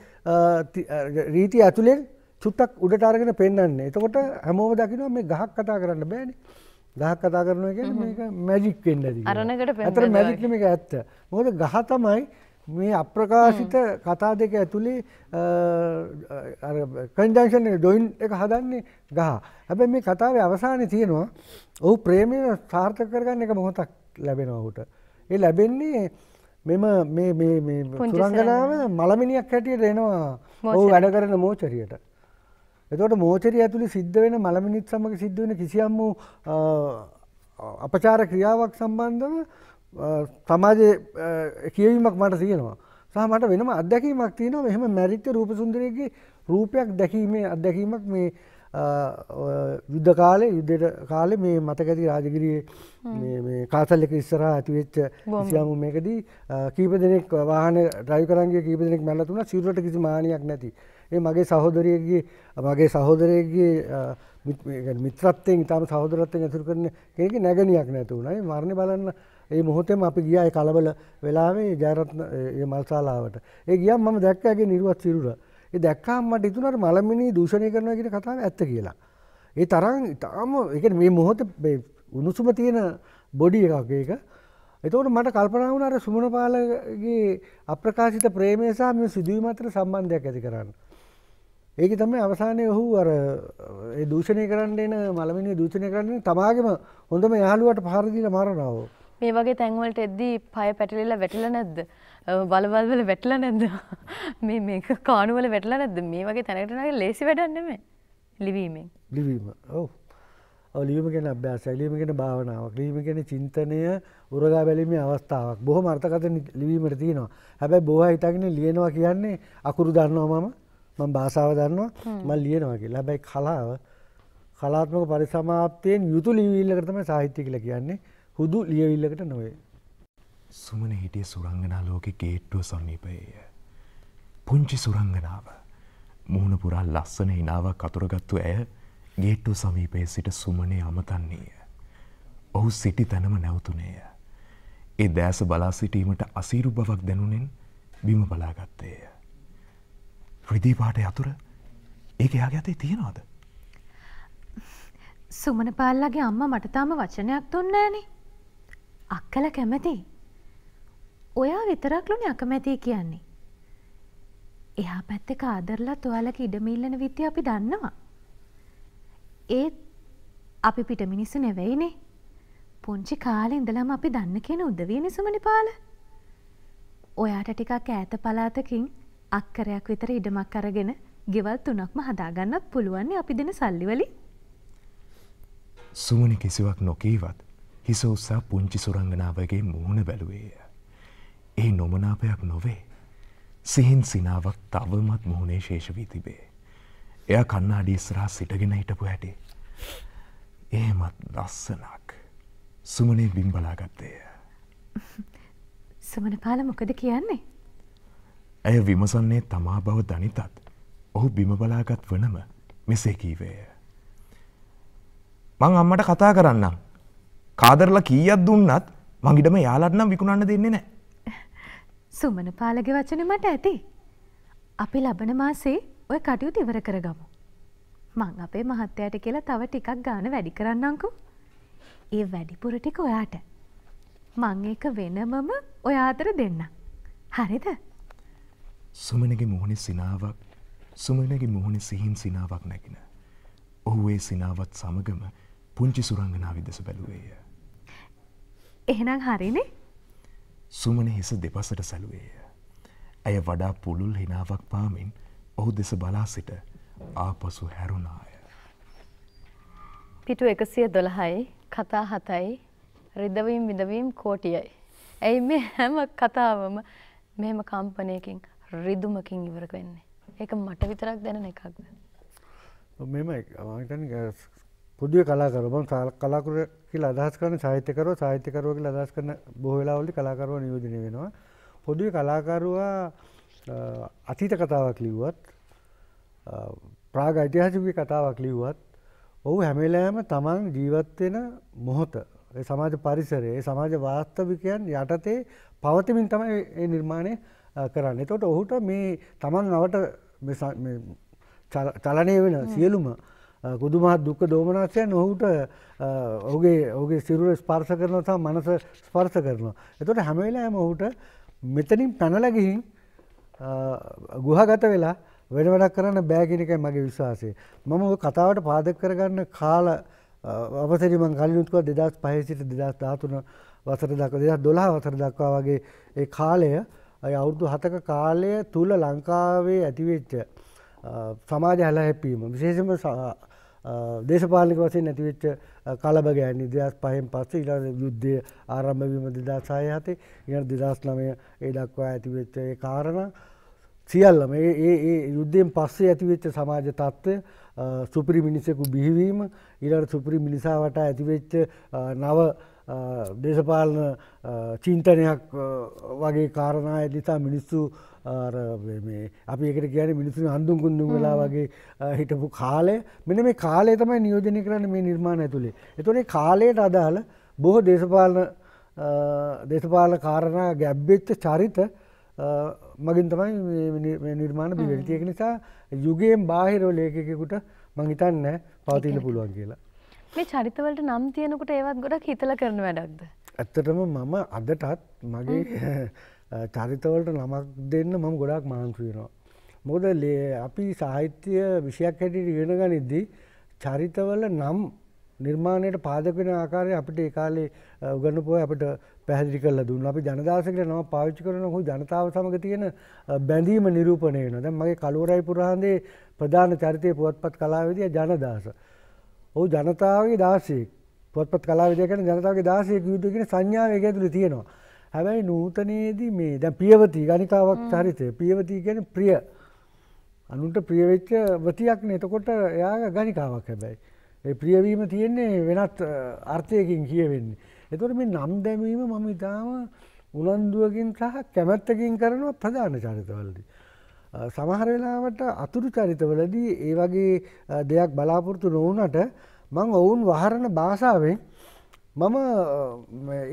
Speaker 3: රීති ඇතුළෙන් චුට්ටක් උඩට අරගෙන පෙන්වන්නේ එතකොට හැමෝම දකිනවා මේ ගහක් කතා කරන්න බෑනේ ගහක් කතා කරනවා කියන්නේ මේක මැජික් වෙන්න ඇති
Speaker 2: අරනකට ඇතර මැජික්
Speaker 3: මේක ඇත්ත මොකද ගහ තමයි මේ අප්‍රකාශිත කතා දෙක ඇතුළේ කන්ජංශන ඩොයින් එක හදන්නේ ගහ. හැබැයි මේ කතාවේ අවසානයේ තියෙනවා ඔහු ප්‍රේමය සාර්ථක කරගන්න එක මොහොතක් ලැබෙනවා ඔහුට. ඒ ලැබෙන්නේ මෙම මේ මේ මේ සුරංගනාව මලමිනියක් හැටියට එනවා ඔහු වැඩ කරන මෝචරියට. එතකොට මෝචරිය ඇතුළේ සිද්ධ වෙන මලමිනිත් සමග සිද්ධ වෙන කිසියම් වූ අපචාර ක්‍රියාවක් සම්බන්ධව සමාජයේ කියවීමක් මට තියෙනවා සහ මට වෙනම අත්දැකීමක් තියෙනවා මෙහෙම මැරිච්ච රූප සුන්දරයගේ රූපයක් දැකීමේ අත්දැකීමක් මේ යුද්ධ කාලේ යුද්ධයට කාලේ මේ මතකඇති රාජගිරියේ කාතල් එක ඉස්සරහා ඇතිවෙච්ච සියමු මේකදී කීප දෙනෙක් වාහන රයිකරන්ගේ කීප දෙනෙක් මැලතුන සිරුවට කිසි මානයක් නැති ඒ මගේ සහෝදරයගේ මගේ සහෝදරයගේ මිත්‍රත්තයෙන් ඉතාම සහෝදරත්තය ඇතුර කරන කෙනෙ නැගනයක් නැතුවනයි මරණ බලන්න ඒ මොහොතෙම අපි ගියා ඒ කලබල වෙලාවේ ජයරත්න ඒ මල්ශාලාවට. ඒ ගියම් මම දැක්කා ඒගේ නිර්වත් සිරුර. ඒ දැක්කාම මට හිතුණාට මලමිනී දූෂණය කරනවා කියන කතාව ඇත්ත කියලා. ඒ තරම් ඊටාම ඒ කියන්නේ මේ මොහොත මේ උණුසුම තියෙන බොඩි එකක් ඒක. එතකොට මට කල්පනා වුණා අර සුමන පාලගේ අප්‍රකාශිත ප්‍රේමය සහ මේ සිදුවීම අතර සම්බන්ධයක් ඇති කරන්න. ඒක තමයි අවසානයේ ඔහු අර ඒ දූෂණය කරන්න එන මලමිනේ දූෂණය කරන්න තමාගේම හොඳම යාළුවාට පහර දීලා මරනවා.
Speaker 1: මේ වගේ තැන්වලට එද්දී පය පැටලිලා වැටිලා නැද්ද? වලවල් වල වැටිලා නැද්ද? මේ මේක කාණු වල වැටිලා නැද්ද? මේ වගේ තැනකට නගේ ලේසි වැඩක් නෙමෙයි. ලිවීමෙන්.
Speaker 3: ලිවීම. ඔව්. ඔව් ලිවීම ගැන අභ්‍යාසය, ලිවීම ගැන භාවනාවක්, ලිවීම ගැන චින්තනය උරගා බැලීමේ අවස්ථාවක්. බොහොම අර්ථකථන ලිවීමට තියෙනවා. හැබැයි බොහෝ හිතාගෙන ලියනවා කියන්නේ අකුරු දන්නවා මම. මම භාෂාව දන්නවා මම ලියනවා කියලා. හැබැයි කලාව කලාත්මක පරිසමාප්තියෙන් යුතු ලියවිල්ලකට තමයි සාහිත්‍ය කියලා කියන්නේ. හුදු ලියවිල්ලකට නොවේ.
Speaker 4: සුමන හිටිය සුරංගනා ලෝකෙ ගේට්ටුව සමීපයේය. පුංචි සුරංගනාව මුහුණ පුරා ලස්සන හිනාවක් කතුරගත්තු ඇය ගේට්ටු සමීපයේ සිට සුමනේ අමතන්නේය. ඔහු සිටි තැනම නැවතුනේය. ඒ දෑස බලා සිටීමට අසීරු බවක් දැනුනෙන් බිම බලාගත්තේය. ප්‍රදීපාට යතුර ඒක එයාගේ අතේ තියෙනවාද?
Speaker 2: සුමන පාල්ලගේ අම්මා මට තාම වචනයක් දුන්නේ නැහනේ. අක්කලා කැමති. ඔයා විතරක්ලුනේ අකමැති කියන්නේ. එහා පැත්තේ කාදර්ලත් ඔයාලක ඉඩම ඉල්ලන විදිය අපි දන්නවා. ඒත් අපි පිට මිනිස්සු නෙවෙයිනේ. පුංචි කාලේ ඉඳලම අපි දන්න කියන උදවිය නිසමනේ පාල. ඔයාට ටිකක් ඈත පළාතකින් අක්කරයක් විතර ඉඩමක් අරගෙන ගෙවල් තුනක්ම හදාගන්නත් පුළුවන් අපි දෙන සල්ලි වලින්.
Speaker 4: සුමනි කිසිවක් නොකීවත් හිස උස්සා පුංචි සුරංගනාවගේ මූුණ බැලුවේය. ඒ නොමනාපයක් නොවේ. සිහින් සිනාවක් තවමත් මුහුණේ ශේෂවී තිබේ. එය කන්නාඩි ඉස්රා සිටගෙන හිටපු ඇටේ. ඒමත් දස්සනක් සුමනේ බිම්බලාගත්තේය.
Speaker 2: සුමන පාල මොකද කියන්නේ.
Speaker 4: ඇය විමසන්නේ තමා බව දනිතත් ඔහු බිමබලාගත් වනම මෙසේ කීවේය. මං අම්මට කතා කරන්නම්. කාදරලා කීයක් දුන්නත් මගිටම යාලට නම් විකුණන්න දෙන්නේ නෑ. සුමන
Speaker 2: පාලගේ වචන මට ඇති. අපි ලබන මාසේ ඔය කටයුතු ඉවර කරගමු. මං අපේ මහත්තයට කියලා තව ටිකක් ගාන වැඩි කරන්නංකු. ඒ වැඩිපුර ටික ඔයාට. මං ඒක වෙනමම ඔයා අතර දෙන්න. හරිද?
Speaker 4: සුමනගේ මුහුණේ සිනාවක් සුමනගේ මුහුණේ සිහින් සිනාවක් නැගින. ඔහු ඒ සිනාවත් සමගම පුංචි සුරංගනාවි දෙස බැලුවේය.
Speaker 2: එහෙනම් හරිනේ
Speaker 4: සුමන හිස දෙපසට සැලුවේය. ඇය වඩා පුළුල් හිනාවක් පාමින් ඔහු දෙස බලා සිට ආපසු හැරුණාය.
Speaker 1: පිටු එකසිය දොළහයි කතා හතයි රිදවීම් විඳවීම් කෝටියයි. ඇයි මේ හැම කතාවම මෙම කම්පනයකින් රිදුමකින් ඉවරක වෙන්නේ. ඒක මට විතරක් දැන එකක්ද.
Speaker 3: මෙම පොදුව කලාකරබන් කලාකුර කියලා අදහස් කරන සාහිත්‍යකරුවෝ සාහිත්‍යකරුවෝ කියලා අදහස් කරන බොහෝ වෙලාවලදී කලාකරුවෝ නියෝජනය වෙනවා. පොදුවේ කලාකරුවා අතීත කතාවක් ලිව්වත් ප්‍රාග් ඓතිහාසික කතාවක් ලිව්වත් ඔහු හැම වෙලාවෙම තමන් ජීවත් වෙන මොහොත ඒ සමාජ පරිසරය ඒ සමාජ වාස්තවිකයන් යටතේ පවතිමින් තමයි ඒ නිර්මාණය කරන්න. එතකොට ඔහුට මේ තමන් නවට චලනය වෙන සියලුම ගුදුමහත් දුක්ක දෝමනස්යන් ඔහුට ඔගේ ඔගේ සිරුර ස්පාර්ස කරනවා සහ මනස ස්පර්ස කරනවා. එතොට හැමවෙලාම ඔහුට මෙතනින් පැනලගිහින් ගුහගත වෙලා වෙන වැඩක් කරන්න බෑගෙනකයි මගේ විශවාසය. මම කතාවට පාදක් කරගන්න කාල අවසරිමන් කලිනුත්කව දෙදස් පහසිට දෙදස් ධාතුන වසර දක් දෙදස් දොලා වසර දක්වා වගේ ඒ කාලය අවුරුදු හතක කාලය තුළ ලංකාවේ ඇතිවෙච්ච සමාජ හැලා හැපීම විශේෂම දේශපාලික වසය නැතිවෙච්ච කලබගෑන් ඉදහස් පහෙන් පස්ස ඉලා යුද්ධය ආරම්භවීම දෙදස්සාය හතේ ඉ දෙදස් නමය ඒ දක්වා ඇතිවෙච්ච කාරණ සියල්ලම ඒ යුද්ධයෙන් පස්සේ ඇතිවෙච්ච සමාජ තත්ත්වය සුපිරි මිනිසෙකු බිහිවීම ඉරට සුපිරි මිනිසාවට ඇතිවෙච්ච නව දේශපාලන චින්තනයක් වගේ කාරණා ඇදිතා මිනිස්සු අපි එකට කියන මිනිසුන් අන්දුම් කුන්දුම් වෙලා වගේ හිටපු කාලය මෙන මේ කාලය තමයි නියෝජනය කරන්න මේ නිර්මාණ ඇතුළේ. එතුනේ කාලයට අදාළ බොහෝ දේශපාලන දේශපාල කාරණා ගැබ්බෙච්ච චරිත මගින් තමයි නිර්මාණ බිවැරිතියක නිසා යුගයෙන් බාහිරව ලේකෙකුට මංහිතන්න පවතින්න පුළුවන් කියලා.
Speaker 1: මේ චරිතවලට නම් තියනකුට ඒවත් ගොඩක් හිතල කරන වැඩක්ද.
Speaker 3: ඇත්තටම මම අදටත් මගේ චරිතවලට නමක් දෙන්න මම ගොඩක් මාන්තුවෙනවා. මොකද අපි සාහිත්‍ය විෂයක් හැටියට ඉගෙන ගනිද්දී චරිතවල නම් නිර්මාණයට පාදකෙන ආකාරය අපිට ඒ කාලේ උගන්නපුව අපිට පැහැදිලි කරලා දුන්නා. අපි ජනදාසකට නම පාවිච්චි කරනකොට ජනතාව සමග තියෙන බැඳීම නිරූපණය වෙනවා. දැන් මගේ කලවරයි පුරාන්දේ ප්‍රධාන චරිතය පුවත්පත් කලාවේදී ජනදාස. ඔහු ජනතාවගේ දාසියෙක්. පුවත්පත් කලාවේදී කියන්නේ ජනතාවගේ දාසියෙක් යුද්ධ කියන සංඥාව ඒක ඇතුලේ තියෙනවා. හැබැයි නූතනයේදී මේ දැ පියවති ගනිකාවක් චරිතය පියවති ගැන ප්‍රිය අනුන්ට ප්‍රියවෙච්ච වතියක් නතකොට එයා ගනිකාවක් හැබැයි. ඒ ප්‍රියවීම තියෙන්නේ වෙනත් අර්ථයකින් කියවෙන්නේ. එතොට මේ නම් දැමීම මම ඉතාම උනන්දුවකින් සහ කැමැත්තකින් කරනවා ප්‍රධාන චරිතවලදී. සමහර වෙලාවට අතුරු චරිතවලදී ඒ වගේ දෙයක් බලාපොරොත්තු නොවනට මං ඔවුන් වහරණ භාෂාවෙන් මම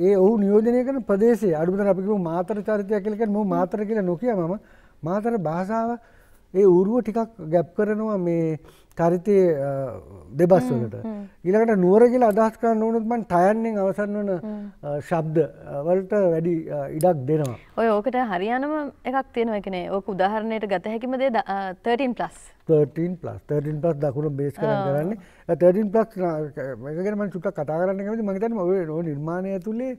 Speaker 3: ඒ ඔහු නියෝජනය කන ප්‍රදේශේ අඩුතන අපිම මාතර චරිතයක් කලක ම මාතර කියල නොකිය මම මාතර භාෂාව ඒ ඌරුව ටිකක් ගැප් කරනවා මේ චරිතය දෙබස් වනට. ඊළකට නුවරගිල අදහස් කරන්න ඕනුත්මන් ටයන්නෙන් අවසන් වන ශබ්ද වලට වැඩි ඉඩක් දෙනවා.
Speaker 1: ඔය ඕකට හරියනම එකක් තියෙනවා එකනේ ඕක උදාහරණයට ගත හැකිම දේ 13 plus.
Speaker 3: 13 plus 13 plus දකුණු බේස් කරන් කරන්නේ 13 plus එක ගැන මම චුට්ටක් කතා කරන්න කැමතියි මම හිතන්නේ ඔය ඔය නිර්මාණය ඇතුලේ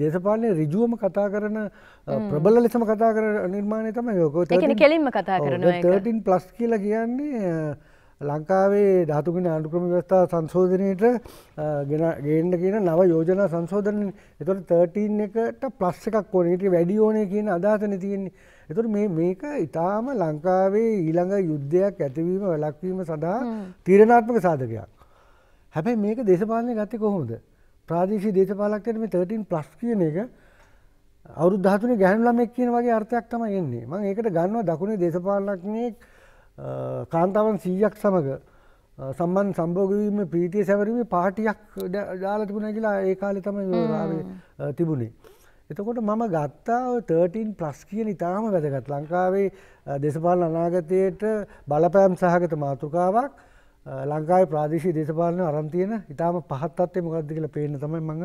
Speaker 3: දේශපාලනයේ ඍජුවම කතා කරන ප්‍රබල ලෙසම කතා කරන නිර්මාණය තමයි ඔක. ඒ කියන්නේ කෙලින්ම කතා කරනවා ඒක. 13 plus කියලා කියන්නේ ලංකාවේ ධාතුගෙන අනුක්‍රම ව්‍යවස්ථා සංශෝධනයට ගෙන ගේන්න කියන නව යෝජනා සංශෝධන එතොට 13 එකට ප්ලස් එකක් ඕන ට වැඩි ඕනේ කියන අදහතන තියෙන්නේ එතුට මේක ඉතාම ලංකාවේ ඊළඟ යුද්ධයක් ඇතිවීම වැලක්වීම සඳහා තීරණාත්මක සාධකයක් හැබැයි මේක දේශපාලනය ගත්ත කොහොමද ප්‍රාදේශී දේශපාලක්කයට මේ 13 ප්ලස් කියන එක අවුරුද්ධාතුන ගැහනුලමෙක් කියන වගේ අර්ථයක් තම එන්නේ මං ඒකට ගන්නවා දකුණේ දේශපාලක්නයෙක් කාන්තාවන් සීයක් සමඟ සම්බන් සම්භෝගවීම ප්‍රීතිය සැවරීම පාටියක් දාලතිබුණ කියලා ඒ කාලෙ තමයි රාවේ තිබුණේ. එතකොට මම ගත්තා 13 ප්ලස් කියන ඉතාම වැදගත් ලංකාවේ දේශපාලන අනාගතයට බලපෑම් සහගත මාතෘකාවක් ලංකාවේ ප්‍රාදේශීය දේශපාලන අරන් තියෙන ඉතාම පහත් තත්ත්වය මොකද්ද කියලා පේන්න තමයි මම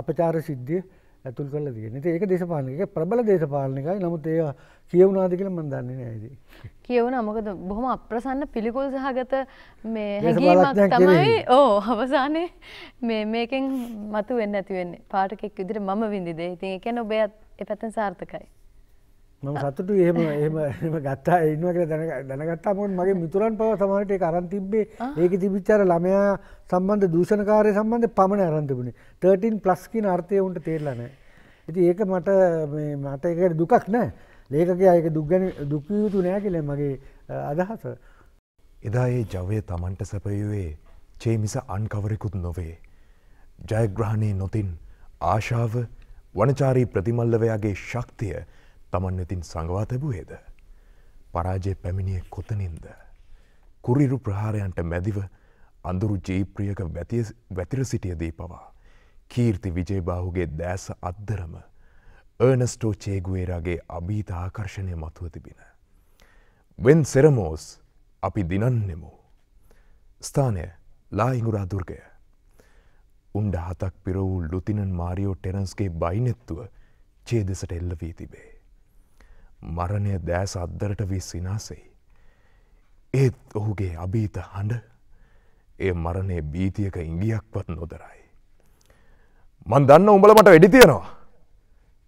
Speaker 3: අපචාර සිද්ධිය ඇතුල් කල තියෙන ඒක දේශපාලනක ප්‍රබල දේශපාලනකයි නමුත් ඒ කියවුනාද කියල මන් දන්නේ නෑද.
Speaker 1: කියවන මොකද බොහොම අප්‍රසන්න පිළිකුල් සහගත මේ හැගීමක් තමයි ඕ අවසානය මේකෙන් මතු වෙන්න ඇතිවෙන්නේ පාටකෙක් විදිර ම විඳිදේ ඉතින් එකන ඔබයත් එ පැත්තෙන් සාර්ථකයි.
Speaker 3: මම සතුටු එහෙම එහම එම ගත්තා ඉන්නවා කියලා දැන දැනගත්තා මොකද මගේ මිතුරන් පව සමහරට ඒක අරන් තිබ්බේ ඒකේ තිබිච්ච අර ළමයා සම්බන්ධ දූෂණකාරය සම්බන්ධ පමණ අරන් තිබුණේ 13 ප්ලස් කියන අර්ථය උන්ට තේරෙලා නැහැ ඉතින් ඒක මට මේ මට ඒකට දුකක් නැහැ ලේඛකයා ඒක දුක් ගැන දුක් විය යුතු නැහැ කියලා මගේ අදහස
Speaker 4: එදා ඒ ජවය Tamanට සැපයුවේ චේ මිස අන්කවරෙකුත් නොවේ ජයග්‍රහණේ නොතින් ආශාව වනචාරී ප්‍රතිමල්ලවයාගේ ශක්තිය තමන් වෙතින් සඟවා තැබුවේද. පරාජය පැමිණිය කොතනින්ද. කුරිරු ප්‍රහාරයන්ට මැදිව අඳුරු ජීප්‍රියක වැතිර සිටියදී පවා. කීර්ති විජේබාහුගේ දෑස අත්දරම ඒනස්ටෝ චේගුවේරගේ අභීතාකර්ශණය මතුව තිබෙන. වෙන් සෙරමෝස් අපි දිනන්නෙමු. ස්ථානය ලාහිගුරා දුර්ගය. උන්ඩ හතක් පිරවූ ලුතිනන් මාරියෝ ටෙරන්ස්ගේ බයිනෙත්තුව චේදෙසට එල්ලවී තිබේ. මරණය දෑස අද්දරට වී සිනාසෙයි. ඒත් ඔහුගේ අභීත හඬ ඒ මරණය බීතියක ඉංගියක්වත් නොදරයි. මන් දන්න උඹල මට වැඩි තියෙනවා.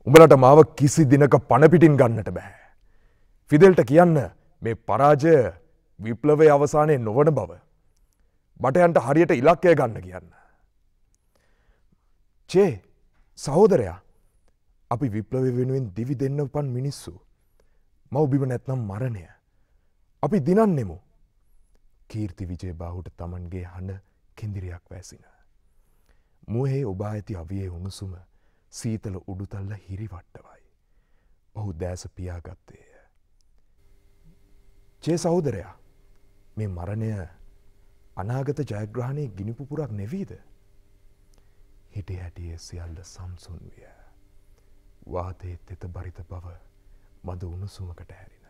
Speaker 4: උඹලට මාව කිසි දිනක පණපිටින් ගන්නට බෑ. ෆිදෙල්ට කියන්න මේ පරාජය විප්ලවේ අවසානය නොවන බව. බටයන්ට හරියට ඉලක්කය ගන්න කියන්න. චේ සහෝදරයා අපි විප්ලව වෙනුවෙන් දිවි දෙන්න උපන් මිනිස්සු. මවබිම නැත්නම් මරණය. අපි දිනන්නෙමු. කීර්ති විජය බාහුට තමන්ගේ හඬ කෙදිරයක් වැසින. මුහේ ඔබා ඇති අවියේ උණුසුම සීතල උඩුතල්ල හිරිවට්ටවයි. ඔහු දෑස පියාගත්තේය. චේ සහෝදරයා මේ මරණය අනාගත ජයග්‍රහණය ගිනිපුපුරක් නෙවීද. හිටි හැටියේ සියල්ල සම්සුන් විය. වාතයේ තෙත බරිත බව මද උණුසුමකට හැරින.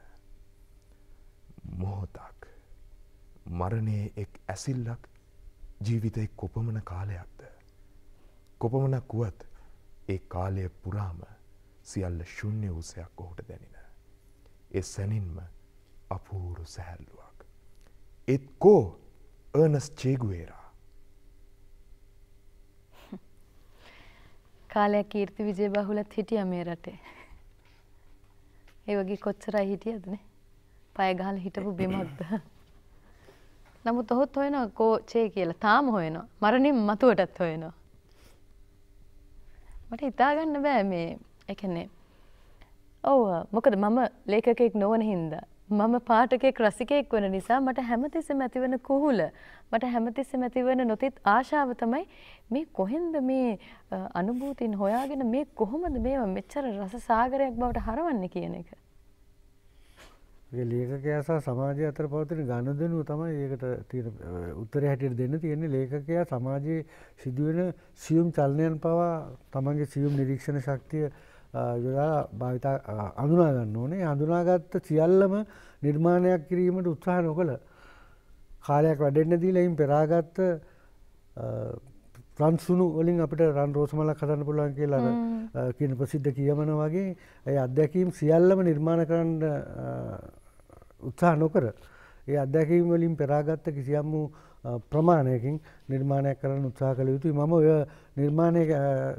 Speaker 4: මොහොතක් මරණයේ එක් ඇසිල්ලක් ජීවිතය කොපමන කාලයක්ද. කොපමනක් වුවත් ඒ කාලය පුරාම සියල්ල ශුන්‍ය වූසයක් ඔහුට දැනෙන. ඒ සැනින්ම අපූරු සැහැල්ලුවක්. එත්කෝ ඒනස් චේගුවේරා.
Speaker 1: කාලයක් කීර්ති විජය බහුලත් හිටිය මේ රටේ. ඒ වගේ කොච්චරයි හිටියදනේ පය ගහලා හිටපු බිමොත්ද නමුත් ඔහොත් හොයනවා කෝචේ කියලා තාම හොයනවා මරණින් මතුවටත් හොයනවා මට හිතාගන්න බෑ මේ එකන්නේ ඔව මොකද මම ලේඛකෙක් නොවන හින්දා මම පාටකෙක් රසිකයෙක් වන නිසා මට හැමතිස්සෙම ඇතිවන කුහුල මට හැමතිස්සෙම ඇතිවන නොතිත් ආශාව තමයි මේ කොහෙන්ද මේ අනුභූතින් හොයාගෙන මේ කොහොමද මේවා මෙච්චර රස සාගරයක් බවට හරවන්නේ කියන එක.
Speaker 3: ලේකකයා සහ සමාජය අතර පවතින ගණදෙනුව තමයි ඒකට තියෙන උත්තරය හැටියට දෙන්න තියෙන්නේ ලේකකයා සමාජයේ සිදුවෙන සියුම් චලනයන් පවා තමන්ගේ සියුම් නිරීක්ෂණ ශක්තිය යොදා භාවිතා අඳුනා ගන්න ඕනේ. අඳුනාගත්ත සියල්ලම නිර්මාණයක් කිරීමට උත්සාහ නොකළ කාලයක් වැඩෙන්න දීලා එයින් පෙරාගත්ත රන්සුණු වලින් අපිට රන් රෝසමලක් හදන්න පුළුවන් කියලා කියන ප්‍රසිද්ධ කියමන වගේ ඒ අත්දැකීම් සියල්ලම නිර්මාණ කරන්න උත්සා නොකර ඒ අත්දැකීම් වලින් පෙරාගත්ත කිසියම් වූ ප්‍රමාණයකින් නිර්මාණයක් කරන්න උත්සා කළ යුතුයි මම ඔය නිර්මාණය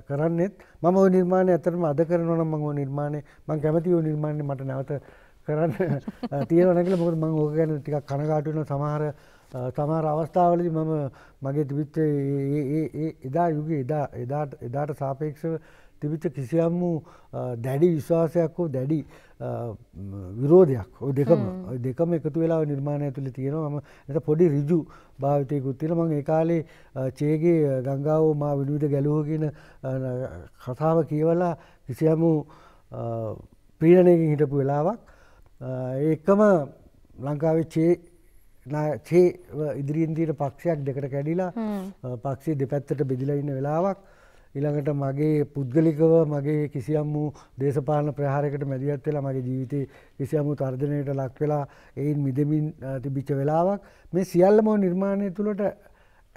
Speaker 3: කරන්නෙත් මම ඔය නිර්මාණය ඇතරම අද කරනවන මං ඕ නිර්මාණය මං කැමති ෝ නිර්මාණය මට නැවත කරන්න තියෙනනකල මොකද මං ඕක ගැන ටිකක් කනගාටුවන සමහර සමහර අවස්ථාවලදි මම මගේ තිබිච්ච එදා යුග එදා එදාට සාපේක්ෂව තිබිච්ච කිසියම් වූ දැඩි විශ්වාසයක් හෝ දැඩි විරෝධයක් දෙකම දෙකම එකතු වෙලා නිර්මාණය තුළ තියෙනවා ම ඇත පොඩි රිජු භාවිතයකුත් තියෙන මං ඒකාලේ චේගේ ගංගාවෝ මා විනිවිධ ගැලුව කියන කතාව කියවලා කිසියම් වූ ප්‍රීණනයකින් හිටපු වෙලාවක් ඒකම ලංකාවේ චේ චේ ඉදිරින්දීට පක්ෂයක් දෙකට කැඩිලා පක්ෂේ දෙපැත්තට බෙදිලඉන්න වෙලාවක් ඉළඟට මගේ පුද්ගලිකව මගේ කිසියම් වූ දේශපාලන ප්‍රහාරකට මැදිහත් වෙලා මගේ ජීවිතය කිසියම් වූ තර්ජනයට ලක් වෙලා එයින් මිදමින් තිබිච්ච වෙලාවක් මේ සියල්ලම නිර්මාණය තුළට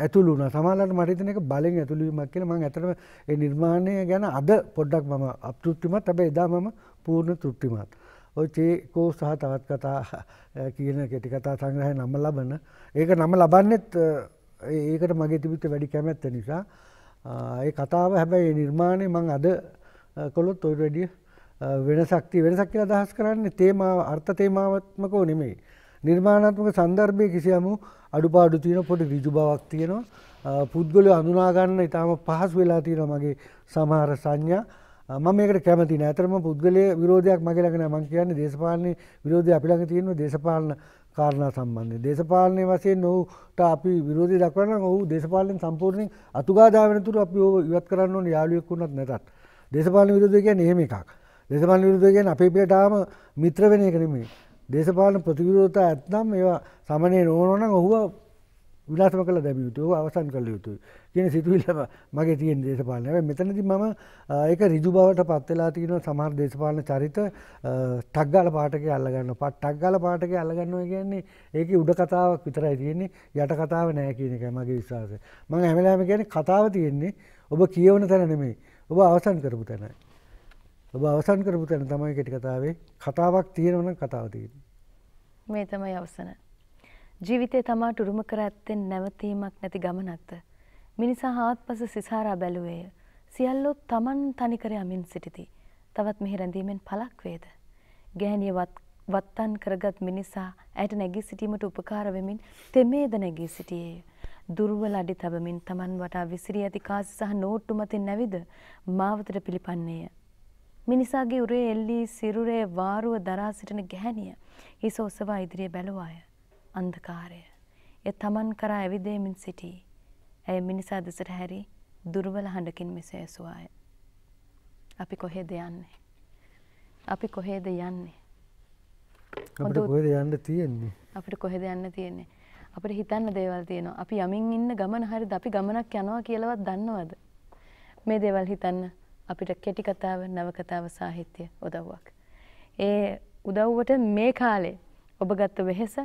Speaker 3: ඇතුළු වුණා. සමහරවිට මට හිතෙන එක බලෙන් ඇතුළු වීමක් කියලා මම ඇත්තටම ඒ නිර්මාණය ගැන අද පොඩ්ඩක් මම අප්තෘප්තිමත්. හැබැයි එදා මම පූර්ණ තෘප්තිමත්. ඔය චේකෝ සහ තවත් කතා කියන කෙටි කතා සංග්‍රහය නම ලබන. ඒක නම ලබන්නේත් ඒකට මගේ තිබිච්ච වැඩි කැමැත්ත නිසා. ඒ කතාව හැබැයි නිර්මාණය මං අද කොළොත් ඔයට වැඩිය වෙනසක්ති වෙනසක් කියලා අදහස් කරන්නේ තේමාව අර්ථ තේමාවත්මකෝ නෙමෙයි. නිර්මාණත්මක සන්දර්භය කිසියම අඩුපාඩු තියෙන පොඩි ඍජු බවක් තියෙනවා. පුද්ගලයෝ හඳුනා ගන්න ඊටාම පහසු වෙලා තියෙනවා මගේ සමහර සංඥා. මම මේකට කැමති නෑ. අතරම පුද්ගලයේ විරෝධයක් මගේ ළඟ නෑ. මම කියන්නේ දේශපාලන විරෝධය අපි ළඟ තියෙනවා. දේශපාලන කාරණා සම්බන්ධය. දේශපාලනය වසයෙන් නොහුට අපි විරෝධය දක්වන්න ඔහු දේශපාලෙන් සම්පූර්ණයෙන් අතුගාදාාවනතුර අපි ඔ ඉවත් කරන්න යාලුවෙක් වුණත් නැතත්. දේශපාලන විරෝධයක නහම එකක්. දේශපාලන විරෝධයගෙන් අපේ පිටාම මිත්‍රවෙනය කරමේ. දේශපාලන ප්‍රතිවිරෝතා ඇත්නම් ඒවා සමනය නෝනන ඔහුව විලාසම කළ දැමියයුතු අවසන් කළ යුතුයි. කියන සිතුවිල්ල මගේ තියෙන දේශපාලන. හැබැයි මෙතනදී මම ඒක ඍජු බවට පත් වෙලා තියෙන සමහර දේශපාලන චරිත ටග්ගාල පාඨකේ අල්ල ගන්නවා. ටග්ගාල පාඨකේ අල්ල ගන්නවා කියන්නේ ඒකේ උඩ කතාවක් විතරයි තියෙන්නේ යට කතාව නෑ කියන එකයි මගේ විශ්වාසය. මම හැම වෙලාවෙම කියන්නේ කතාව තියෙන්නේ ඔබ කියවන තැන නෙමෙයි. ඔබ අවසන් කරපු තැනයි. ඔබ අවසන් කරපු තැන තමයි කෙටි කතාවේ කතාවක් තියෙනවනම් කතාව තියෙන්නේ.
Speaker 1: මේ තමයි අවසන. ජීවිතය තමා ටුරුම කර ඇත්තෙන් නැවතීමක් නැති ගමනක්ද. මිනිසා හාත්පස සිසාරා බැලුවේය. සියල්ලෝ තමන් තනිකර යමින් සිටිති. තවත් මෙහි රැඳීමෙන් පළක් වේද? ගැහණිය වත්තන් කරගත් මිනිසා ඇයට නැගී සිටීමට උපකාර වෙමින් තෙමේද නැගී සිටියේය. දුර්වල අඩි තබමින් තමන් වටා විසිරී ඇති කාසි සහ නෝට්ටු මතින් නැවිද මාවතට පිළිපන්නේය. මිනිසාගේ උරේ එල්ලී සිරුරේ වාරුව දරා සිටින ගැහණිය හිස ඔසවා ඉදිරිය බැලුවාය. අන්ධකාරය. ඒ තමන් කරා ඇවිදෙමින් සිටී. ඇය මිනිසා දෙසට හැරි දුර්වල හඬකින් මෙසේ ඇසුවාය. අපි කොහෙද යන්නේ. අපි කොහේද යන්නේ.
Speaker 3: අපට කොහෙද යන්න තියෙන්නේ.
Speaker 1: අපට කොහෙද යන්න තියෙන්නේ. අපට හිතන්න දේවල් තියෙනවා. අපි යමින් ඉන්න ගමන හරිද අපි ගමනක් යනවා කියලාවත් දන්නවද? මේ දේවල් හිතන්න අපිට කෙටි කතාව, නවකතාව, සාහිත්‍ය උදව්වක්. ඒ උදව්වට මේ කාලේ ඔබ ගත්ත වෙහෙස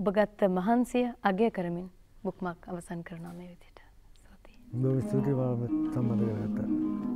Speaker 1: ඔබ ගත්ත මහන්සිය අගය කරමින් බුක්මක් අවසන් කරනවා මේ විදිහට.
Speaker 3: ස්තුතියි. බොහොම ස්තුතියි මම සම්බන්ධ කරගත්තා.